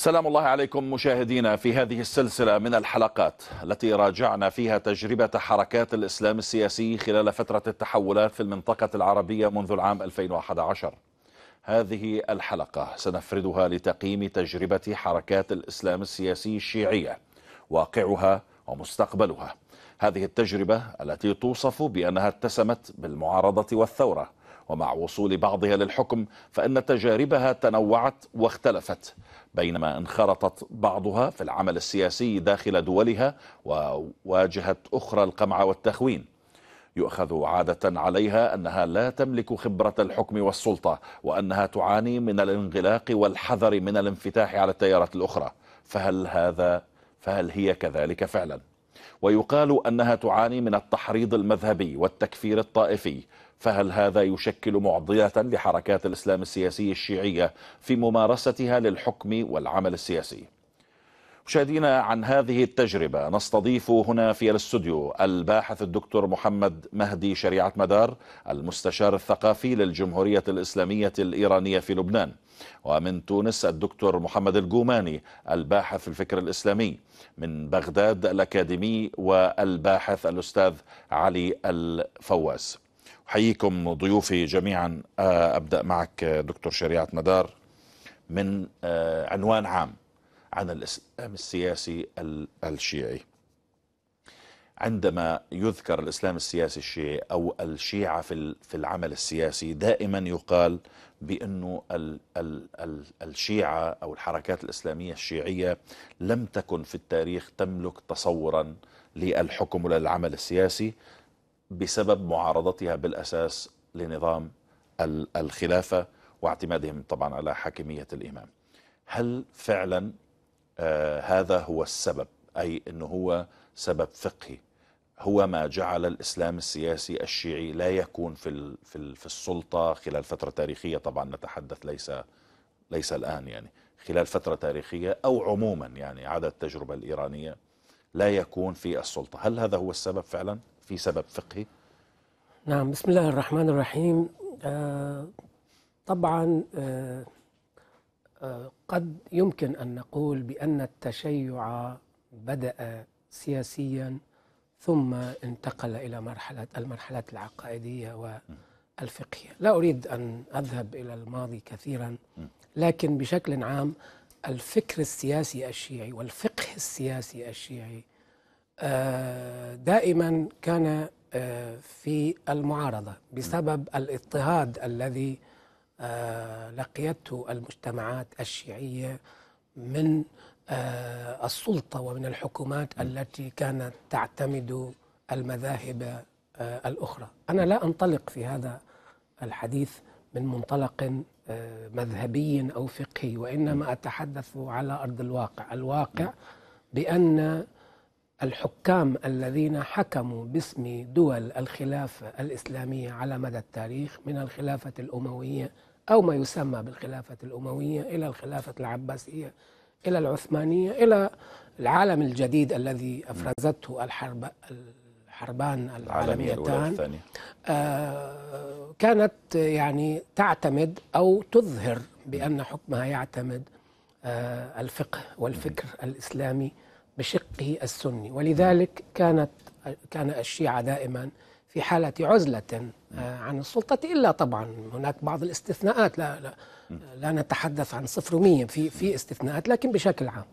سلام الله عليكم مشاهدينا في هذه السلسلة من الحلقات التي راجعنا فيها تجربة حركات الإسلام السياسي خلال فترة التحولات في المنطقة العربية منذ العام 2011 هذه الحلقة سنفردها لتقييم تجربة حركات الإسلام السياسي الشيعية واقعها ومستقبلها هذه التجربة التي توصف بأنها اتسمت بالمعارضة والثورة ومع وصول بعضها للحكم فإن تجاربها تنوعت واختلفت بينما انخرطت بعضها في العمل السياسي داخل دولها وواجهت أخرى القمع والتخوين يؤخذ عادة عليها أنها لا تملك خبرة الحكم والسلطة وأنها تعاني من الانغلاق والحذر من الانفتاح على التيارات الأخرى فهل هذا فهل هي كذلك فعلا؟ ويقال أنها تعاني من التحريض المذهبي والتكفير الطائفي فهل هذا يشكل معضلة لحركات الإسلام السياسي الشيعية في ممارستها للحكم والعمل السياسي؟ مشاهدينا عن هذه التجربة نستضيف هنا في الاستوديو الباحث الدكتور محمد مهدي شريعة مدار المستشار الثقافي للجمهورية الإسلامية الإيرانية في لبنان ومن تونس الدكتور محمد الجوماني الباحث في الفكر الإسلامي من بغداد الأكاديمي والباحث الأستاذ علي الفواز حييكم ضيوفي جميعا آه، أبدأ معك آه، دكتور شريعة مدار من آه، عنوان عام عن الإسلام السياسي الشيعي عندما يذكر الإسلام السياسي الشيعي أو الشيعة في في العمل السياسي دائما يقال بأنه الشيعة أو الحركات الإسلامية الشيعية لم تكن في التاريخ تملك تصورا للحكم وللعمل السياسي بسبب معارضتها بالأساس لنظام الخلافة واعتمادهم طبعا على حاكمية الإمام هل فعلا آه، هذا هو السبب أي أنه هو سبب فقهي هو ما جعل الإسلام السياسي الشيعي لا يكون في, في, في السلطة خلال فترة تاريخية طبعا نتحدث ليس ليس الآن يعني خلال فترة تاريخية أو عموما يعني عدا التجربة الإيرانية لا يكون في السلطة هل هذا هو السبب فعلا؟ في سبب فقهي؟ نعم بسم الله الرحمن الرحيم آه طبعا آه آه قد يمكن أن نقول بأن التشيع بدأ سياسيا ثم انتقل إلى مرحلة المرحلات العقائدية والفقهية لا أريد أن أذهب إلى الماضي كثيرا لكن بشكل عام الفكر السياسي الشيعي والفقه السياسي الشيعي آه، دائما كان آه، في المعارضة بسبب الاضطهاد الذي آه، لقيته المجتمعات الشيعية من السلطة ومن الحكومات التي كانت تعتمد المذاهب الأخرى أنا لا أنطلق في هذا الحديث من منطلق مذهبي أو فقهي وإنما أتحدث على أرض الواقع الواقع بأن الحكام الذين حكموا باسم دول الخلافة الإسلامية على مدى التاريخ من الخلافة الأموية أو ما يسمى بالخلافة الأموية إلى الخلافة العباسية إلى العثمانية إلى العالم الجديد الذي أفرزته الحرب الحربان العالميتان آه، كانت يعني تعتمد أو تظهر بأن حكمها يعتمد آه، الفقه والفكر الإسلامي بشقه السني ولذلك كانت كان الشيعة دائما في حالة عزلة آه، عن السلطة إلا طبعا هناك بعض الاستثناءات لا لا, لا نتحدث عن صفر ومية في في استثناءات لكن بشكل عام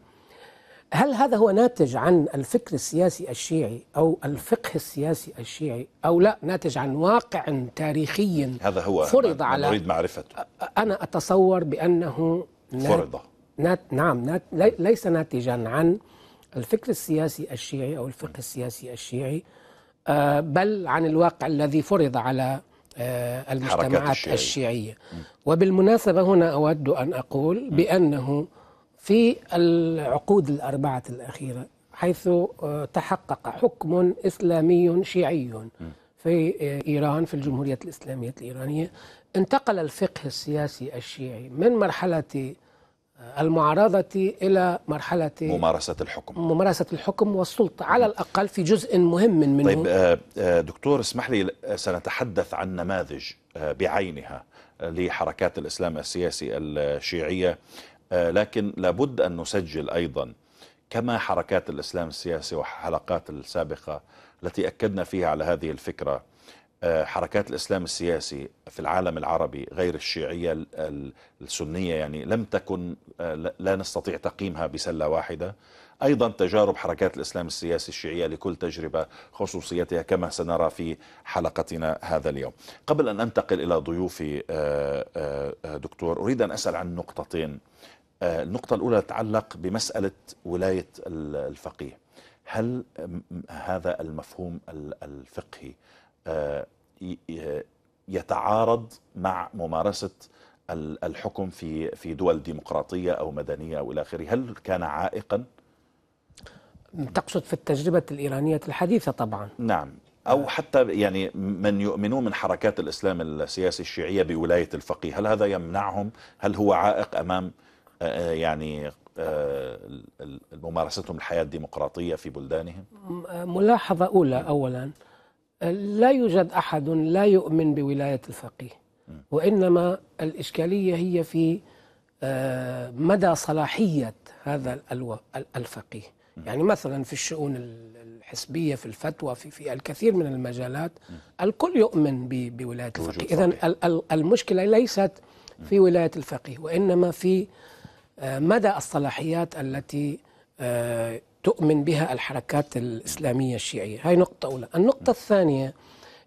هل هذا هو ناتج عن الفكر السياسي الشيعي أو الفقه السياسي الشيعي أو لا ناتج عن واقع تاريخي هذا هو فرض على أريد معرفته أنا أتصور بأنه فرض نعم ليس ناتجا عن الفكر السياسي الشيعي أو الفقه السياسي الشيعي آه، بل عن الواقع الذي فرض على آه، المجتمعات الشيعية. الشيعية وبالمناسبة هنا أود أن أقول بأنه في العقود الأربعة الأخيرة حيث آه، تحقق حكم إسلامي شيعي في إيران في الجمهورية الإسلامية الإيرانية انتقل الفقه السياسي الشيعي من مرحلة المعارضة إلى مرحلة ممارسة الحكم ممارسة الحكم والسلطة على الأقل في جزء مهم منه طيب آه، آه، دكتور اسمح لي سنتحدث عن نماذج آه، بعينها لحركات الإسلام السياسي الشيعية لكن لابد أن نسجل أيضا كما حركات الإسلام السياسي وحلقات السابقة التي أكدنا فيها على هذه الفكرة حركات الإسلام السياسي في العالم العربي غير الشيعية السنية يعني لم تكن آه، لا نستطيع تقييمها بسلة واحدة أيضا تجارب حركات الإسلام السياسي الشيعية لكل تجربة خصوصيتها كما سنرى في حلقتنا هذا اليوم قبل أن أنتقل إلى ضيوفي آه، آه، دكتور أريد أن أسأل عن نقطتين النقطة الأولى تتعلق بمسألة ولاية الفقيه هل هذا المفهوم الفقهي آه، يتعارض مع ممارسه الحكم في في دول ديمقراطيه او مدنيه او الى اخره، هل كان عائقا؟ تقصد في التجربه الايرانيه الحديثه طبعا. نعم، او حتى يعني من يؤمنون من حركات الاسلام السياسي الشيعيه بولايه الفقيه، هل هذا يمنعهم؟ هل هو عائق امام آه، آه، يعني ممارستهم الحياه الديمقراطيه في بلدانهم؟ ملاحظه اولى اولا لا يوجد أحد لا يؤمن بولاية الفقيه وإنما الإشكالية هي في آه، مدى صلاحية هذا الفقيه يعني مثلا في الشؤون الحسبية في الفتوى في, في الكثير من المجالات الكل يؤمن بولاية الفقيه إذا المشكلة ليست في ولاية الفقيه وإنما في آه، مدى الصلاحيات التي آه، تؤمن بها الحركات الإسلامية الشيعية هاي نقطة أولى النقطة الثانية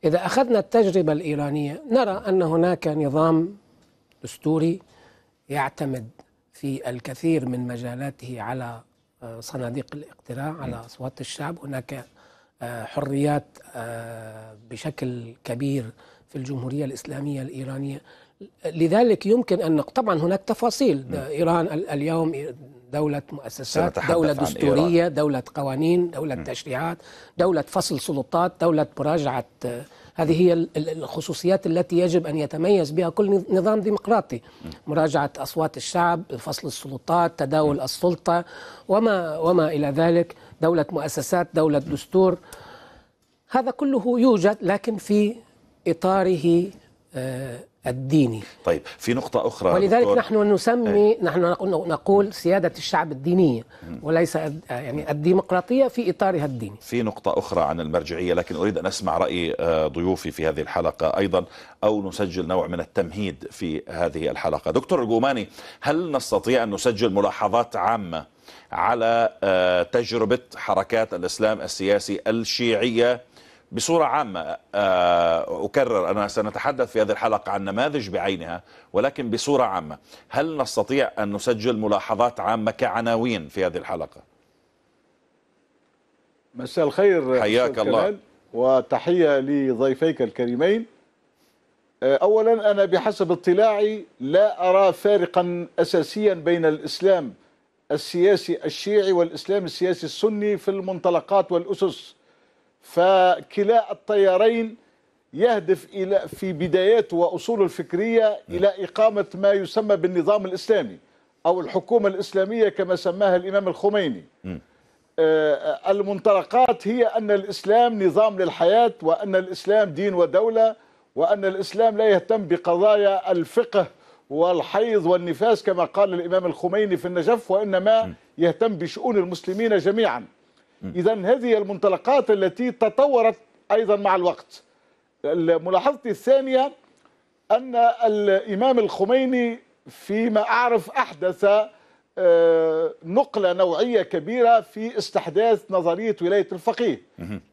إذا أخذنا التجربة الإيرانية نرى أن هناك نظام دستوري يعتمد في الكثير من مجالاته على آه، صناديق الاقتراع على أصوات الشعب هناك آه، حريات آه، بشكل كبير في الجمهورية الإسلامية الإيرانية لذلك يمكن أن طبعا هناك تفاصيل نعم. إيران اليوم دولة مؤسسات دولة دستورية دولة قوانين دولة م. تشريعات دولة فصل سلطات دولة مراجعة آه، هذه هي الخصوصيات التي يجب أن يتميز بها كل نظام ديمقراطي مراجعة أصوات الشعب فصل السلطات تداول السلطة وما, وما إلى ذلك دولة مؤسسات دولة دستور هذا كله يوجد لكن في إطاره آه، الديني طيب في نقطة أخرى ولذلك دكتور. نحن نسمي إيه. نحن نقول سيادة الشعب الدينية وليس يعني الديمقراطية في إطارها الديني في نقطة أخرى عن المرجعية لكن أريد أن أسمع رأي آه، ضيوفي في هذه الحلقة أيضا أو نسجل نوع من التمهيد في هذه الحلقة دكتور الجوماني هل نستطيع أن نسجل ملاحظات عامة على آه، تجربة حركات الإسلام السياسي الشيعية بصورة عامة آه، أكرر أنا سنتحدث في هذه الحلقة عن نماذج بعينها ولكن بصورة عامة هل نستطيع أن نسجل ملاحظات عامة كعناوين في هذه الحلقة مساء الخير حياك الله وتحية لضيفيك الكريمين آه، أولا أنا بحسب اطلاعي لا أرى فارقا أساسيا بين الإسلام السياسي الشيعي والإسلام السياسي السني في المنطلقات والأسس فكلا التيارين يهدف الى في بداياته واصوله الفكريه الى اقامه ما يسمى بالنظام الاسلامي او الحكومه الاسلاميه كما سماها الامام الخميني. آه المنطلقات هي ان الاسلام نظام للحياه وان الاسلام دين ودوله وان الاسلام لا يهتم بقضايا الفقه والحيض والنفاس كما قال الامام الخميني في النجف وانما يهتم بشؤون المسلمين جميعا. إذا هذه المنطلقات التي تطورت أيضا مع الوقت ملاحظتي الثانية أن الإمام الخميني فيما أعرف أحدث آه، نقلة نوعية كبيرة في استحداث نظرية ولاية الفقيه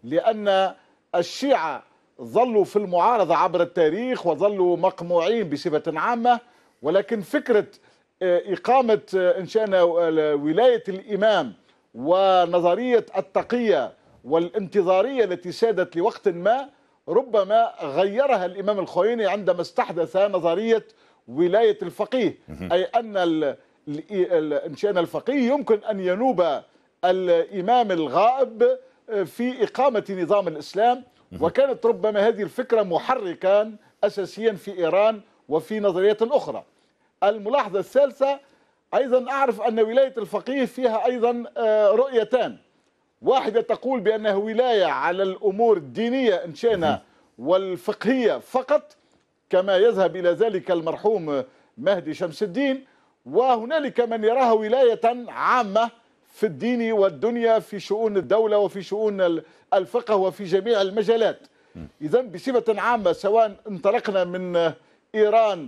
لأن الشيعة ظلوا في المعارضة عبر التاريخ وظلوا مقموعين بصفة عامة ولكن فكرة آه، إقامة آه، إن ولاية الإمام ونظرية التقية والانتظارية التي سادت لوقت ما ربما غيرها الإمام الخويني عندما استحدث نظرية ولاية الفقيه أي أن إن الفقيه يمكن أن ينوب الإمام الغائب آه، في إقامة نظام الإسلام وكانت ربما هذه الفكرة محركا أساسيا في إيران وفي نظريات أخرى الملاحظة الثالثة أيضا أعرف أن ولاية الفقيه فيها أيضا آه، رؤيتان واحدة تقول بأنها ولاية على الأمور الدينية إن شئنا والفقهية فقط كما يذهب إلى ذلك المرحوم مهدي شمس الدين وهنالك من يراها ولاية عامة في الدين والدنيا في شؤون الدولة وفي شؤون الفقه وفي جميع المجالات إذا بصفة عامة سواء انطلقنا من آه، إيران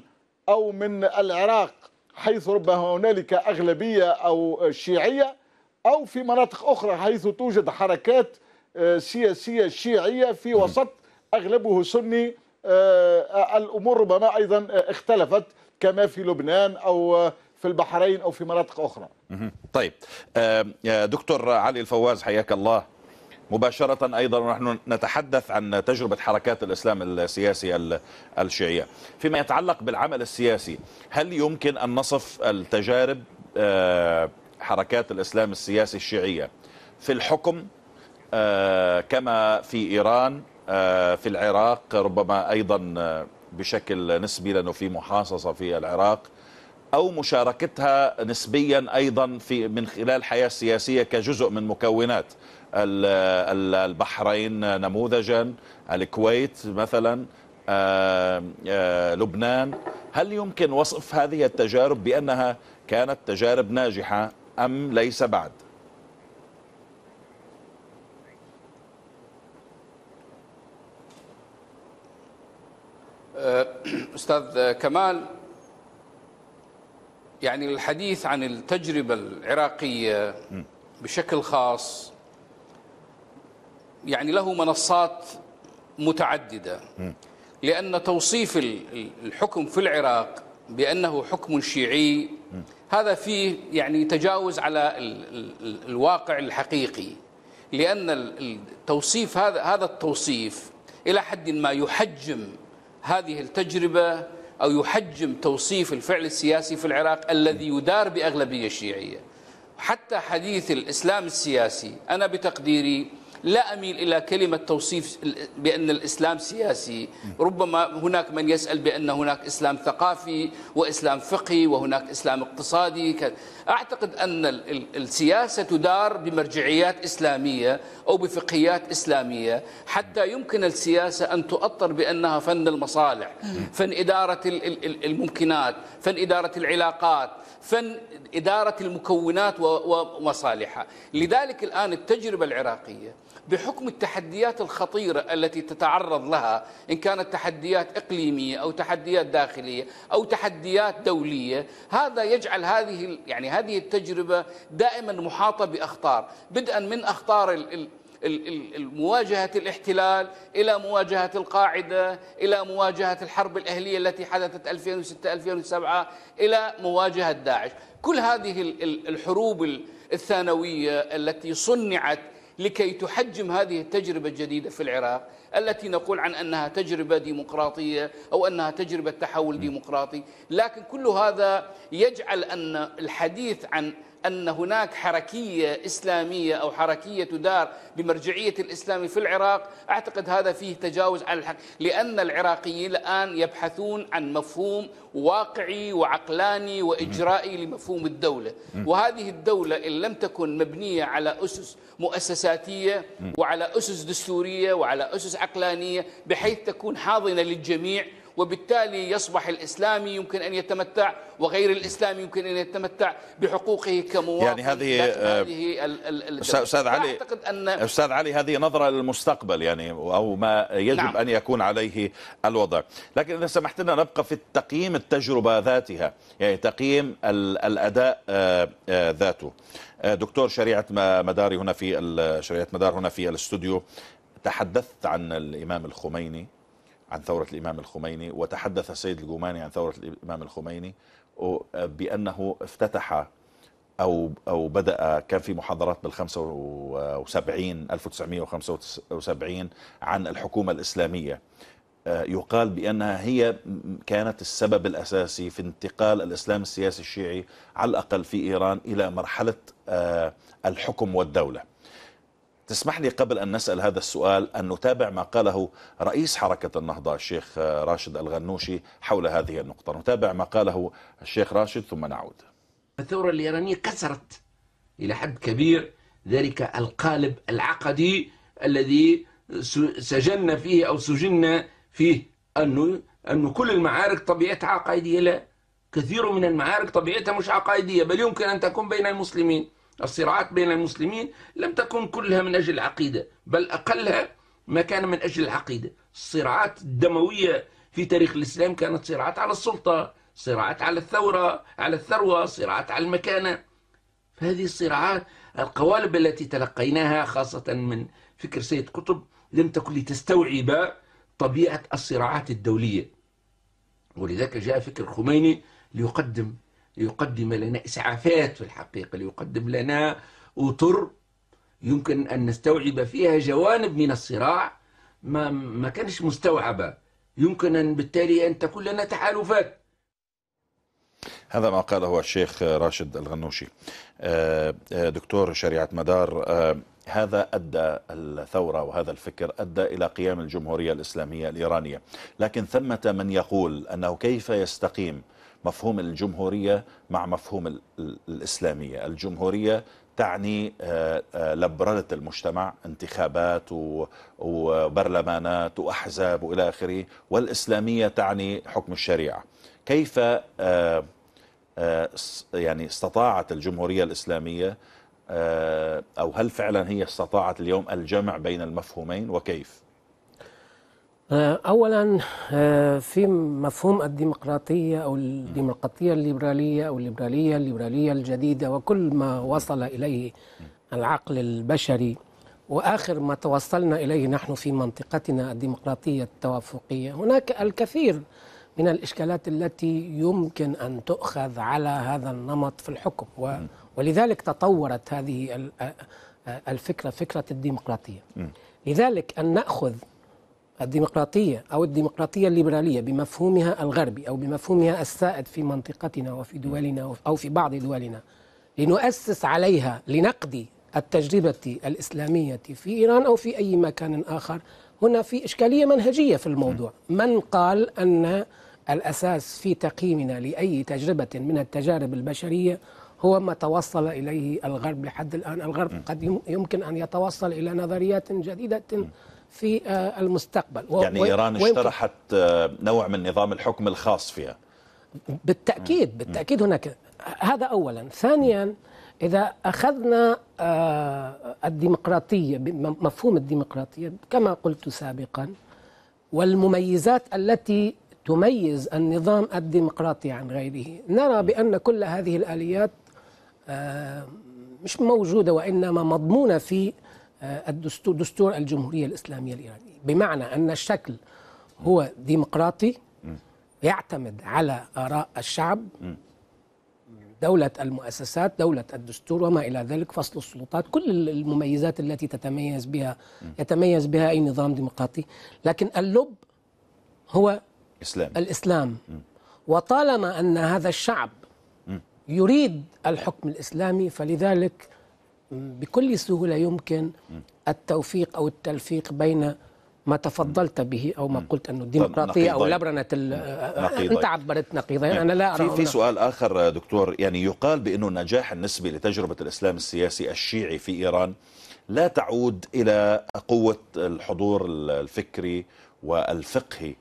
أو من العراق حيث ربما هنالك أغلبية أو شيعية أو في مناطق أخرى حيث توجد حركات آه، سياسية شيعية في وسط أغلبه سني آه، آه، الأمور ربما أيضا اختلفت كما في لبنان أو في البحرين أو في مناطق أخرى طيب دكتور علي الفواز حياك الله مباشرة أيضا ونحن نتحدث عن تجربة حركات الإسلام السياسي الشيعية فيما يتعلق بالعمل السياسي هل يمكن أن نصف التجارب آه، حركات الإسلام السياسي الشيعية في الحكم آه، كما في إيران آه، في العراق ربما أيضا بشكل نسبي لأنه في محاصصة في العراق أو مشاركتها نسبيا أيضا في من خلال الحياة السياسية كجزء من مكونات البحرين نموذجا الكويت مثلا آه، لبنان هل يمكن وصف هذه التجارب بأنها كانت تجارب ناجحة أم ليس بعد؟ آه، أستاذ كمال يعني الحديث عن التجربة العراقية بشكل خاص يعني له منصات متعددة لأن توصيف الحكم في العراق بأنه حكم شيعي هذا فيه يعني تجاوز على الواقع الحقيقي لأن التوصيف هذا هذا التوصيف إلى حد ما يحجم هذه التجربة أو يحجم توصيف الفعل السياسي في العراق الذي يدار بأغلبية شيعية حتى حديث الإسلام السياسي أنا بتقديري لا أميل إلى كلمة توصيف بأن الإسلام سياسي ربما هناك من يسأل بأن هناك إسلام ثقافي وإسلام فقهي وهناك إسلام اقتصادي أعتقد أن السياسة تدار بمرجعيات إسلامية أو بفقهيات إسلامية حتى يمكن السياسة أن تؤطر بأنها فن المصالح فن إدارة الممكنات فن إدارة العلاقات فن إدارة المكونات ومصالحها لذلك الآن التجربة العراقية بحكم التحديات الخطيرة التي تتعرض لها إن كانت تحديات إقليمية أو تحديات داخلية أو تحديات دولية هذا يجعل هذه يعني هذه التجربة دائما محاطة بأخطار بدءا من أخطار مواجهة الاحتلال إلى مواجهة القاعدة إلى مواجهة الحرب الأهلية التي حدثت 2006-2007 إلى مواجهة داعش كل هذه الحروب الثانوية التي صنعت لكي تحجم هذه التجربة الجديدة في العراق التي نقول عن أنها تجربة ديمقراطية أو أنها تجربة تحول ديمقراطي لكن كل هذا يجعل أن الحديث عن أن هناك حركية إسلامية أو حركية تدار بمرجعية الإسلام في العراق أعتقد هذا فيه تجاوز على الحق لأن العراقيين الآن يبحثون عن مفهوم واقعي وعقلاني وإجرائي لمفهوم الدولة وهذه الدولة إن لم تكن مبنية على أسس مؤسساتية وعلى أسس دستورية وعلى أسس عقلانية بحيث تكون حاضنة للجميع وبالتالي يصبح الإسلامي يمكن أن يتمتع وغير الإسلامي يمكن أن يتمتع بحقوقه كمواطن يعني هذه آه، هذه أستاذ علي أعتقد أن أستاذ علي هذه نظرة للمستقبل يعني أو ما يجب نعم. أن يكون عليه الوضع لكن إذا سمحت لنا نبقى في تقييم التجربة ذاتها يعني تقييم الأداء آه، آه، ذاته دكتور شريعة مداري هنا في شريعة مدار هنا في الاستوديو تحدثت عن الإمام الخميني عن ثورة الإمام الخميني وتحدث السيد الجوماني عن ثورة الإمام الخميني بأنه افتتح أو أو بدأ كان في محاضرات بال 75 1975 عن الحكومة الإسلامية آه، يقال بأنها هي كانت السبب الأساسي في انتقال الإسلام السياسي الشيعي على الأقل في إيران إلى مرحلة آه، الحكم والدولة تسمح لي قبل أن نسأل هذا السؤال أن نتابع ما قاله رئيس حركة النهضة الشيخ راشد الغنوشي حول هذه النقطة نتابع ما قاله الشيخ راشد ثم نعود الثورة الإيرانية كسرت إلى حد كبير ذلك القالب العقدي الذي سجلنا فيه أو سجلنا فيه أنه أنه كل المعارك طبيعتها عقائدية لا كثير من المعارك طبيعتها مش عقائدية بل يمكن أن تكون بين المسلمين الصراعات بين المسلمين لم تكن كلها من أجل العقيدة بل أقلها ما كان من أجل العقيدة الصراعات الدموية في تاريخ الإسلام كانت صراعات على السلطة صراعات على الثورة على الثروة صراعات على المكانة فهذه الصراعات القوالب التي تلقيناها خاصة من فكر سيد قطب لم تكن لتستوعب طبيعة الصراعات الدولية ولذلك جاء فكر خميني ليقدم ليقدم لنا إسعافات في الحقيقة ليقدم لنا أطر يمكن أن نستوعب فيها جوانب من الصراع ما, ما كانش مستوعبة يمكن أن بالتالي أن تكون لنا تحالفات هذا ما قاله الشيخ راشد الغنوشي آه، آه، دكتور شريعة مدار آه، هذا أدى الثورة وهذا الفكر أدى إلى قيام الجمهورية الإسلامية الإيرانية لكن ثمة من يقول أنه كيف يستقيم مفهوم الجمهورية مع مفهوم الإسلامية الجمهورية تعني آه، آه، لبرلة المجتمع انتخابات وبرلمانات وأحزاب وإلى آخره والإسلامية تعني حكم الشريعة كيف آه، يعني استطاعت الجمهورية الإسلامية أو هل فعلا هي استطاعت اليوم الجمع بين المفهومين وكيف؟ آه، اولا آه، في مفهوم الديمقراطيه او الديمقراطيه الليبراليه او الليبراليه الليبراليه الجديده وكل ما وصل اليه العقل البشري واخر ما توصلنا اليه نحن في منطقتنا الديمقراطيه التوافقيه هناك الكثير من الاشكالات التي يمكن ان تؤخذ على هذا النمط في الحكم ولذلك تطورت هذه آه، الفكره فكره الديمقراطيه لذلك ان ناخذ الديمقراطية أو الديمقراطية الليبرالية بمفهومها الغربي أو بمفهومها السائد في منطقتنا وفي دولنا أو في بعض دولنا لنؤسس عليها لنقد التجربة الإسلامية في إيران أو في أي مكان آخر هنا في إشكالية منهجية في الموضوع من قال أن الأساس في تقييمنا لأي تجربة من التجارب البشرية هو ما توصل إليه الغرب لحد الآن الغرب قد يمكن أن يتوصل إلى نظريات جديدة في آه، المستقبل يعني إيران اشترحت آه، نوع من نظام الحكم الخاص فيها بالتأكيد بالتأكيد هناك هذا أولا ثانيا إذا أخذنا آه، الديمقراطية مفهوم الديمقراطية كما قلت سابقا والمميزات التي تميز النظام الديمقراطي عن غيره نرى بأن كل هذه الآليات مش موجودة وإنما مضمونة في آه، الدستور دستور الجمهورية الإسلامية الإيرانية بمعنى أن الشكل هو ديمقراطي يعتمد على آراء الشعب دولة المؤسسات دولة الدستور وما إلى ذلك فصل السلطات كل المميزات التي تتميز بها يتميز بها أي نظام ديمقراطي لكن اللب هو إسلام. الإسلام وطالما أن هذا الشعب يريد الحكم الإسلامي فلذلك بكل سهولة يمكن التوفيق أو التلفيق بين ما تفضلت به او ما قلت انه الديمقراطيه او لبنه انت عبرت نقيضين نعم. انا لا ارى في, في سؤال اخر دكتور يعني يقال بانه النجاح النسبي لتجربه الاسلام السياسي الشيعي في ايران لا تعود الى قوه الحضور الفكري والفقهي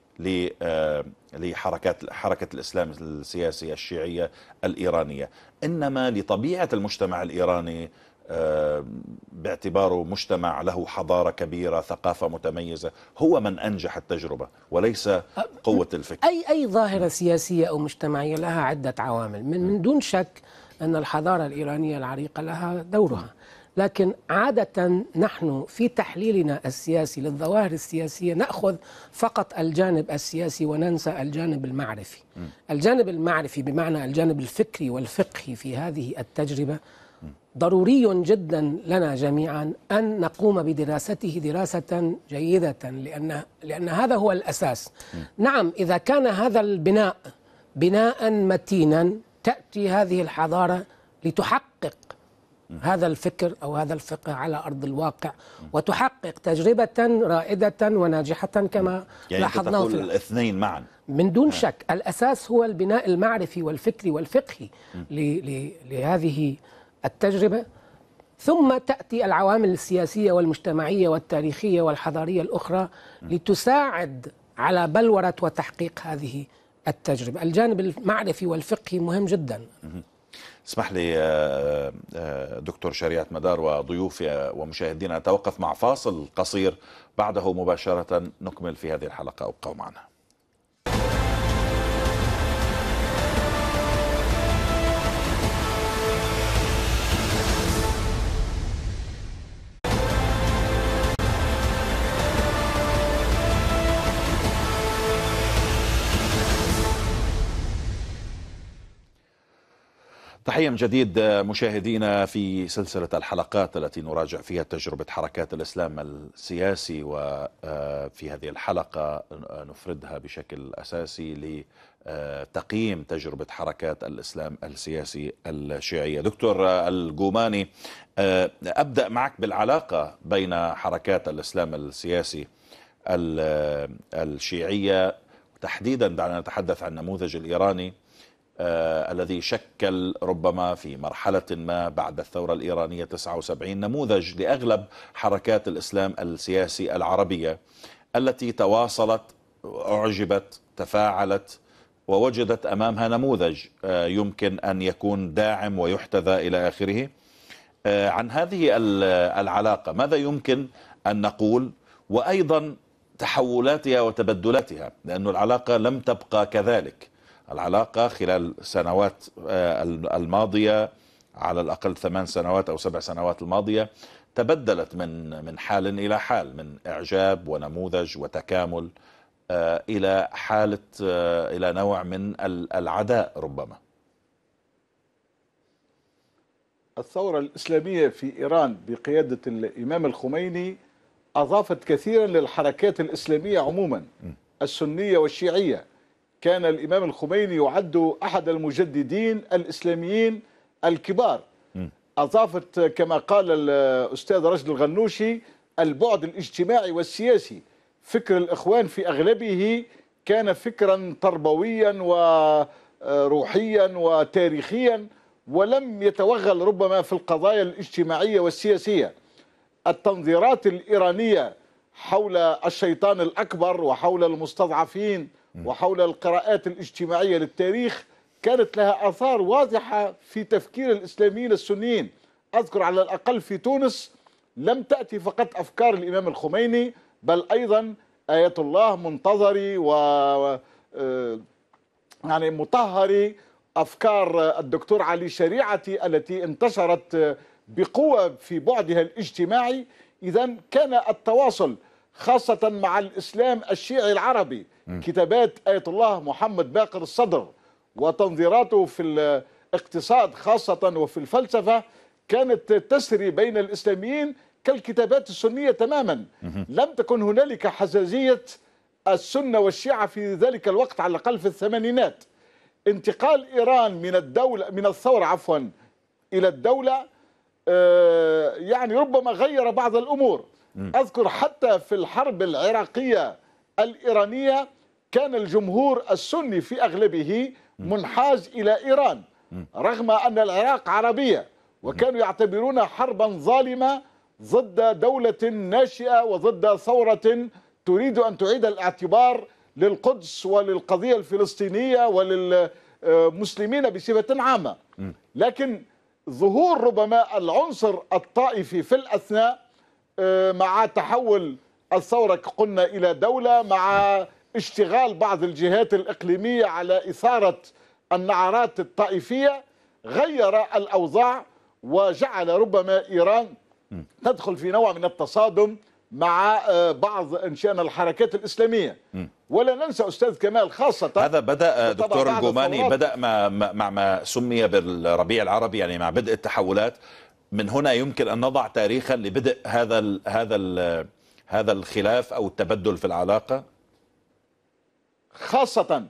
آه، لحركات حركه الاسلام السياسي الشيعيه الايرانيه انما لطبيعه المجتمع الايراني آه، باعتباره مجتمع له حضارة كبيرة ثقافة متميزة هو من أنجح التجربة وليس قوة الفكر أي, أي ظاهرة سياسية أو مجتمعية لها عدة عوامل من, من دون شك أن الحضارة الإيرانية العريقة لها دورها لكن عادة نحن في تحليلنا السياسي للظواهر السياسية نأخذ فقط الجانب السياسي وننسى الجانب المعرفي الجانب المعرفي بمعنى الجانب الفكري والفقهي في هذه التجربة ضروري جدا لنا جميعا أن نقوم بدراسته دراسة جيدة لأن, لأن هذا هو الأساس م. نعم إذا كان هذا البناء بناء متينا تأتي هذه الحضارة لتحقق م. هذا الفكر أو هذا الفقه على أرض الواقع م. وتحقق تجربة رائدة وناجحة كما يعني لاحظناه في الاثنين معا من دون آه. شك الأساس هو البناء المعرفي والفكري والفقهي لهذه التجربة ثم تأتي العوامل السياسية والمجتمعية والتاريخية والحضارية الأخرى لتساعد على بلورة وتحقيق هذه التجربة الجانب المعرفي والفقهي مهم جدا اسمح لي آه، آه، دكتور شريعة مدار وضيوفي آه، ومشاهدينا أتوقف مع فاصل قصير بعده مباشرة نكمل في هذه الحلقة أبقوا معنا تحية من جديد آه، مشاهدينا في سلسلة الحلقات التي نراجع فيها تجربة حركات الإسلام السياسي وفي آه، هذه الحلقة آه، نفردها بشكل أساسي لتقييم تجربة حركات الإسلام السياسي الشيعية دكتور الجوماني أبدأ معك بالعلاقة بين حركات الإسلام السياسي الشيعية تحديدا دعنا نتحدث عن النموذج الإيراني آه، الذي شكل ربما في مرحلة ما بعد الثورة الإيرانية 79 نموذج لأغلب حركات الإسلام السياسي العربية التي تواصلت أعجبت تفاعلت ووجدت أمامها نموذج آه، يمكن أن يكون داعم ويحتذى إلى آخره آه، عن هذه العلاقة ماذا يمكن أن نقول وأيضا تحولاتها وتبدلاتها لأن العلاقة لم تبقى كذلك العلاقة خلال سنوات آه، الماضية على الأقل ثمان سنوات أو سبع سنوات الماضية تبدلت من من حال إلى حال من إعجاب ونموذج وتكامل آه، إلى حالة آه، إلى نوع من العداء ربما الثورة الإسلامية في إيران بقيادة الإمام الخميني أضافت كثيرا للحركات الإسلامية عموما السنية والشيعية كان الإمام الخميني يعد أحد المجددين الإسلاميين الكبار أضافت كما قال الأستاذ رجل الغنوشي البعد الاجتماعي والسياسي فكر الإخوان في أغلبه كان فكرا تربويا وروحيا وتاريخيا ولم يتوغل ربما في القضايا الاجتماعية والسياسية التنظيرات الإيرانية حول الشيطان الأكبر وحول المستضعفين وحول القراءات الاجتماعية للتاريخ كانت لها آثار واضحة في تفكير الإسلاميين السنيين أذكر على الأقل في تونس لم تأتي فقط أفكار الإمام الخميني بل أيضا آية الله منتظري و آه، يعني مطهري أفكار الدكتور علي شريعتي التي انتشرت بقوة في بعدها الاجتماعي إذا كان التواصل خاصة مع الإسلام الشيعي العربي كتابات آية الله محمد باقر الصدر وتنظيراته في الاقتصاد خاصة وفي الفلسفة كانت تسري بين الإسلاميين كالكتابات السنية تماما لم تكن هنالك حزازية السنة والشيعة في ذلك الوقت على الأقل في الثمانينات انتقال إيران من الدولة من الثورة عفوا إلى الدولة آه، يعني ربما غير بعض الأمور أذكر حتى في الحرب العراقية الإيرانية كان الجمهور السني في أغلبه منحاز إلى إيران رغم أن العراق عربية وكانوا يعتبرون حربا ظالمة ضد دولة ناشئة وضد ثورة تريد أن تعيد الاعتبار للقدس وللقضية الفلسطينية وللمسلمين بصفة عامة لكن ظهور ربما العنصر الطائفي في الأثناء آه، مع تحول الثورة قلنا إلى دولة مع اشتغال بعض الجهات الإقليمية على إثارة النعرات الطائفية غير الأوضاع وجعل ربما إيران تدخل في نوع من التصادم مع آه، بعض ان الحركات الاسلاميه ولا ننسى استاذ كمال خاصه هذا بدا دكتور الجوماني بدا ما ما, ما سمي بالربيع العربي يعني مع بدء التحولات من هنا يمكن ان نضع تاريخا لبدء هذا ال هذا ال هذا الخلاف او التبدل في العلاقه خاصة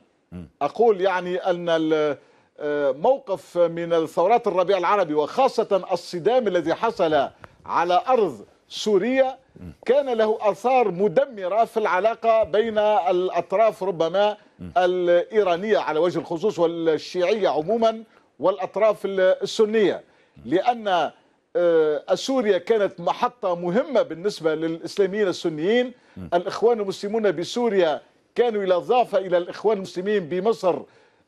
أقول يعني أن آه، موقف من الثورات الربيع العربي وخاصة الصدام الذي حصل على أرض سوريا كان له أثار مدمرة في العلاقة بين الأطراف ربما الإيرانية على وجه الخصوص والشيعية عموما والأطراف السنية لأن آه، سوريا كانت محطة مهمة بالنسبة للإسلاميين السنيين الإخوان المسلمون بسوريا كانوا إلى ضعف إلى الإخوان المسلمين بمصر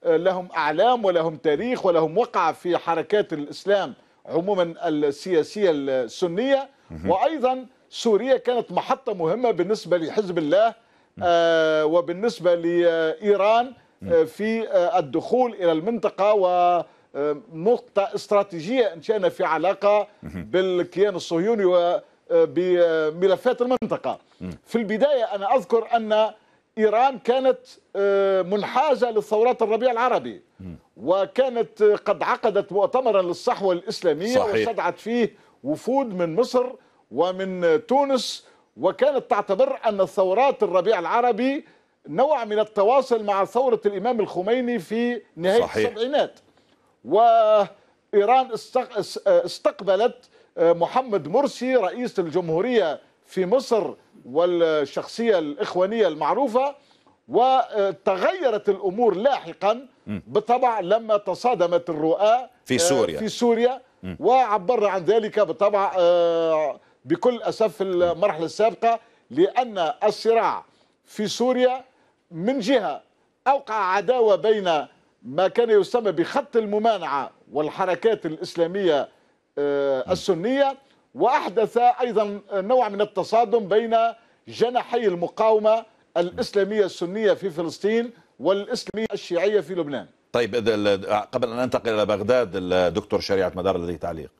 آه، لهم أعلام ولهم تاريخ ولهم وقع في حركات الإسلام عموما السياسية السنية وأيضا سوريا كانت محطة مهمة بالنسبة لحزب الله آه، وبالنسبة لإيران آه، في الدخول إلى المنطقة و نقطة استراتيجية إن شأن في علاقة بالكيان الصهيوني وبملفات المنطقة في البداية أنا أذكر أن إيران كانت آه، منحازة للثورات الربيع العربي وكانت آه، قد عقدت مؤتمرا للصحوة الإسلامية صحيح. واستدعت فيه وفود من مصر ومن آه، تونس وكانت تعتبر أن ثورات الربيع العربي نوع من التواصل مع ثورة الإمام الخميني في نهاية صحيح. السبعينات وإيران استقبلت محمد مرسي رئيس الجمهورية في مصر والشخصية الإخوانية المعروفة وتغيرت الأمور لاحقا بالطبع لما تصادمت الرؤى في آه، سوريا في سوريا وعبر عن ذلك بالطبع آه، بكل أسف المرحلة السابقة لأن الصراع في سوريا من جهة أوقع عداوة بين ما كان يسمى بخط الممانعة والحركات الإسلامية آه، السنية وأحدث أيضا نوع من التصادم بين جناحي المقاومة الإسلامية السنية في فلسطين والإسلامية الشيعية في لبنان طيب إذا قبل أن أنتقل إلى بغداد الدكتور شريعة مدار لديه تعليق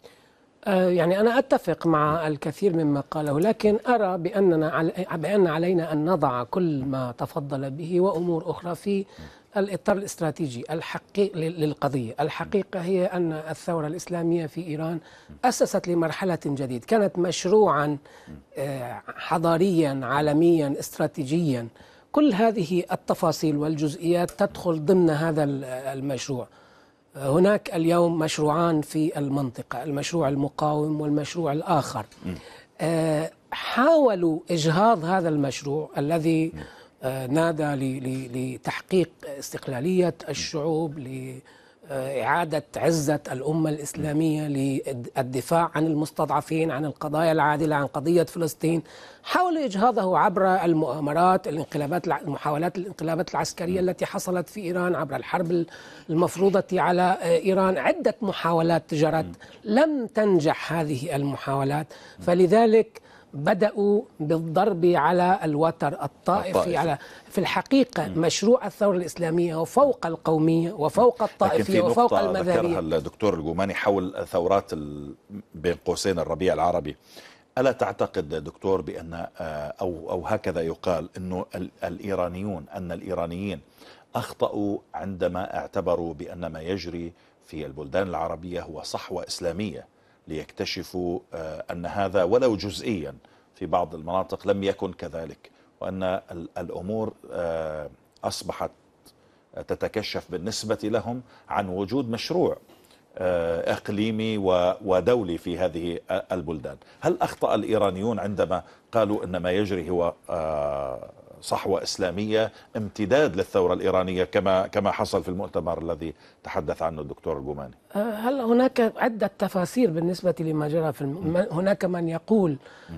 آه، يعني أنا أتفق مع الكثير مما قاله لكن أرى بأننا بأن علينا أن نضع كل ما تفضل به وأمور أخرى في الإطار الاستراتيجي الحقيقي للقضية الحقيقة هي أن الثورة الإسلامية في إيران أسست لمرحلة جديدة كانت مشروعا آه، حضاريا عالميا استراتيجيا كل هذه التفاصيل والجزئيات تدخل ضمن هذا المشروع هناك اليوم مشروعان في المنطقة المشروع المقاوم والمشروع الآخر آه، حاولوا إجهاض هذا المشروع الذي نادى لتحقيق استقلالية الشعوب لإعادة عزة الأمة الإسلامية للدفاع عن المستضعفين عن القضايا العادلة عن قضية فلسطين حاول إجهاضه عبر المؤامرات الانقلابات محاولات الانقلابات العسكرية التي حصلت في إيران عبر الحرب المفروضة على إيران عدة محاولات جرت لم تنجح هذه المحاولات فلذلك بدأوا بالضرب على الوتر الطائفي الطائف. على في الحقيقة م. مشروع الثورة الإسلامية وفوق القومية وفوق الطائفية وفوق المذهبية ذكرها الدكتور الجوماني حول ثورات بين قوسين الربيع العربي ألا تعتقد دكتور بأن آه، أو, أو هكذا يقال أنه الإيرانيون أن الإيرانيين أخطأوا عندما اعتبروا بأن ما يجري في البلدان العربية هو صحوة إسلامية ليكتشفوا آه، أن هذا ولو جزئيا في بعض المناطق لم يكن كذلك وأن الأمور آه، أصبحت آه، تتكشف بالنسبة لهم عن وجود مشروع اقليمي ودولي في هذه البلدان هل اخطا الايرانيون عندما قالوا ان ما يجري هو صحوة إسلامية امتداد للثورة الإيرانية كما كما حصل في المؤتمر الذي تحدث عنه الدكتور الجماني أه، هل هناك عدة تفاسير بالنسبة لما جرى في الم... هناك من يقول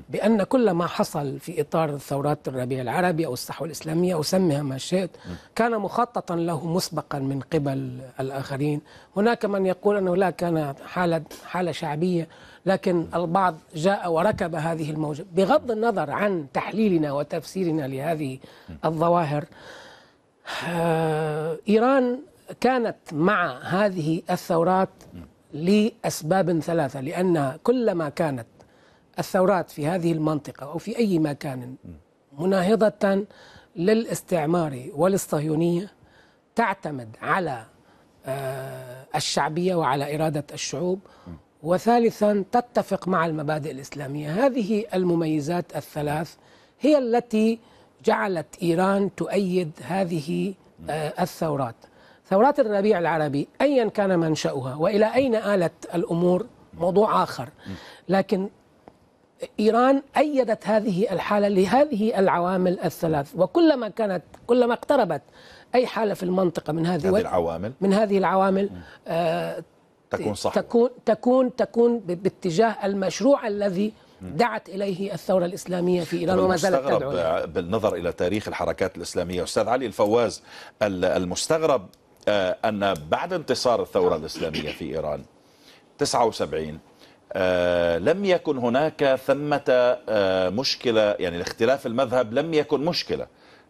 بأن كل ما حصل في إطار الثورات الربيع العربي أو الصحوة الإسلامية أو سمها ما شئت كان مخططا له مسبقا من قبل الآخرين هناك من يقول أنه لا كان حالة حالة شعبية لكن البعض جاء وركب هذه الموجة بغض النظر عن تحليلنا وتفسيرنا لهذه الظواهر آه، إيران كانت مع هذه الثورات لأسباب ثلاثة لأن كلما كانت الثورات في هذه المنطقة أو في أي مكان مناهضة للاستعمار والاصطهيونية تعتمد على آه، الشعبية وعلى إرادة الشعوب وثالثا تتفق مع المبادئ الاسلاميه هذه المميزات الثلاث هي التي جعلت ايران تؤيد هذه آه، الثورات ثورات الربيع العربي ايا كان منشاها والى اين الت الامور موضوع اخر لكن ايران ايدت هذه الحاله لهذه العوامل الثلاث وكلما كانت كلما اقتربت اي حاله في المنطقه من هذه هذه العوامل من هذه العوامل آه تكون صح تكون تكون تكون باتجاه المشروع الذي دعت اليه الثوره الاسلاميه في ايران وما زالت تدعو يعني. بالنظر الى تاريخ الحركات الاسلاميه استاذ علي الفواز المستغرب آه، ان بعد انتصار الثوره الاسلاميه في ايران 79 آه لم يكن هناك ثمة آه مشكلة يعني الاختلاف المذهب لم يكن مشكلة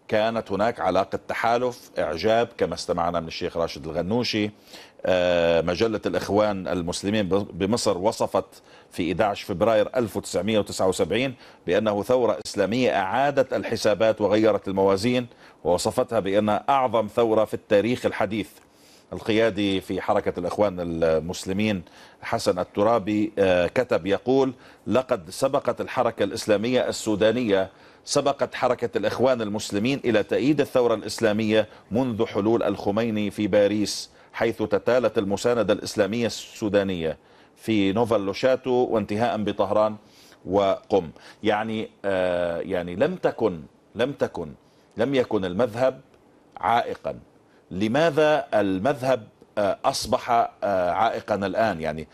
كانت هناك علاقة تحالف إعجاب كما استمعنا من الشيخ راشد الغنوشي آه، مجلة الإخوان المسلمين بمصر وصفت في 11 فبراير 1979 بأنه ثورة إسلامية أعادت الحسابات وغيرت الموازين ووصفتها بأنها أعظم ثورة في التاريخ الحديث القيادي في حركة الإخوان المسلمين حسن الترابي آه، كتب يقول لقد سبقت الحركة الإسلامية السودانية سبقت حركة الإخوان المسلمين إلى تأييد الثورة الإسلامية منذ حلول الخميني في باريس حيث تتالت المساندة الإسلامية السودانية في نوفا لوشاتو وانتهاء بطهران وقم يعني آه يعني لم تكن لم تكن لم يكن المذهب عائقا لماذا المذهب آه أصبح آه عائقا الآن يعني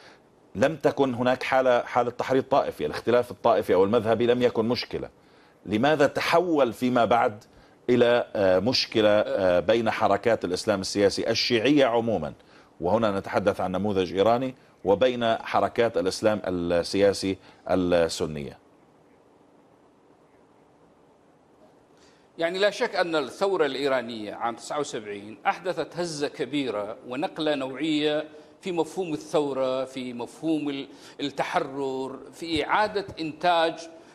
لم تكن هناك حالة حالة تحريض طائفي الاختلاف الطائفي أو المذهبي لم يكن مشكلة لماذا تحول فيما بعد إلى آه، مشكلة آه، بين حركات الإسلام السياسي الشيعية عموما وهنا نتحدث عن نموذج إيراني وبين حركات الإسلام السياسي السنية يعني لا شك أن الثورة الإيرانية عام 79 أحدثت هزة كبيرة ونقلة نوعية في مفهوم الثورة في مفهوم التحرر في إعادة إنتاج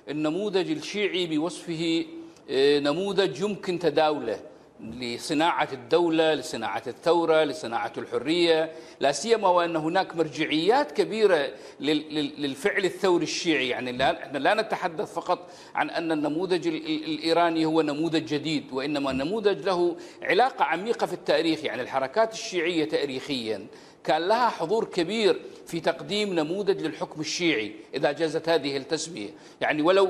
النموذج الشيعي بوصفه آه، نموذج يمكن تداوله لصناعة الدولة لصناعة الثورة لصناعة الحرية لا سيما وأن هناك مرجعيات كبيرة للفعل الثوري الشيعي يعني لا, احنا لا نتحدث فقط عن أن النموذج الإيراني هو نموذج جديد وإنما النموذج له علاقة عميقة في التاريخ يعني الحركات الشيعية تاريخيا كان لها حضور كبير في تقديم نموذج للحكم الشيعي إذا جازت هذه التسمية يعني ولو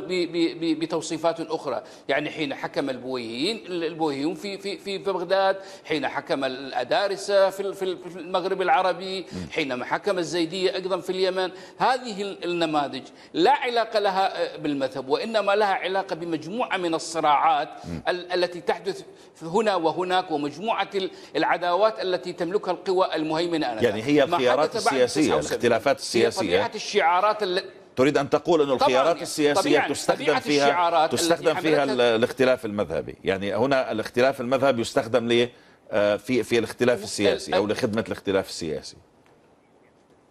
بتوصيفات أخرى يعني حين حكم البويهيين البويهيون في في في بغداد حين حكم الأدارسة في في المغرب العربي حينما حكم الزيدية أيضا في اليمن هذه النماذج لا علاقة لها آه، بالمذهب وإنما لها علاقة بمجموعة من الصراعات التي تحدث هنا وهناك ومجموعة العداوات التي تملكها القوى المهيمنة يعني هي خيارات السياسية الاختلافات السياسية طبيعة الشعارات اللي تريد أن تقول أن الخيارات السياسية تستخدم فيها تستخدم فيها الاختلاف المذهبي يعني هنا الاختلاف المذهبي يستخدم لي آه، في في الاختلاف السياسي أو لخدمة الاختلاف السياسي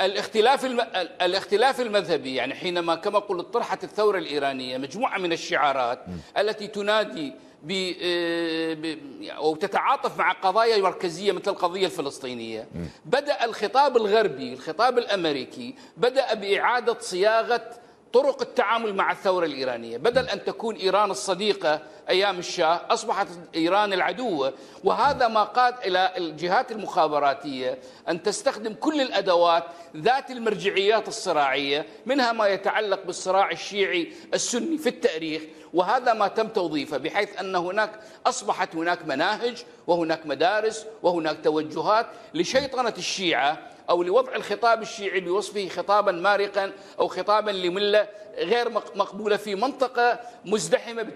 الاختلاف الم... الاختلاف المذهبي يعني حينما كما قلت طرحت الثوره الايرانيه مجموعه من الشعارات م. التي تنادي آه، أو تتعاطف مع قضايا مركزية مثل القضية الفلسطينية بدأ الخطاب الغربي الخطاب الأمريكي بدأ بإعادة صياغة طرق التعامل مع الثورة الإيرانية بدل أن تكون إيران الصديقة أيام الشاه أصبحت إيران العدوة وهذا ما قاد إلى الجهات المخابراتية أن تستخدم كل الأدوات ذات المرجعيات الصراعية منها ما يتعلق بالصراع الشيعي السني في التاريخ وهذا ما تم توظيفه بحيث أن هناك أصبحت هناك مناهج وهناك مدارس وهناك توجهات لشيطنة الشيعة أو لوضع الخطاب الشيعي بوصفه خطابا مارقا أو خطابا لملة غير مقبولة في منطقة مزدحمة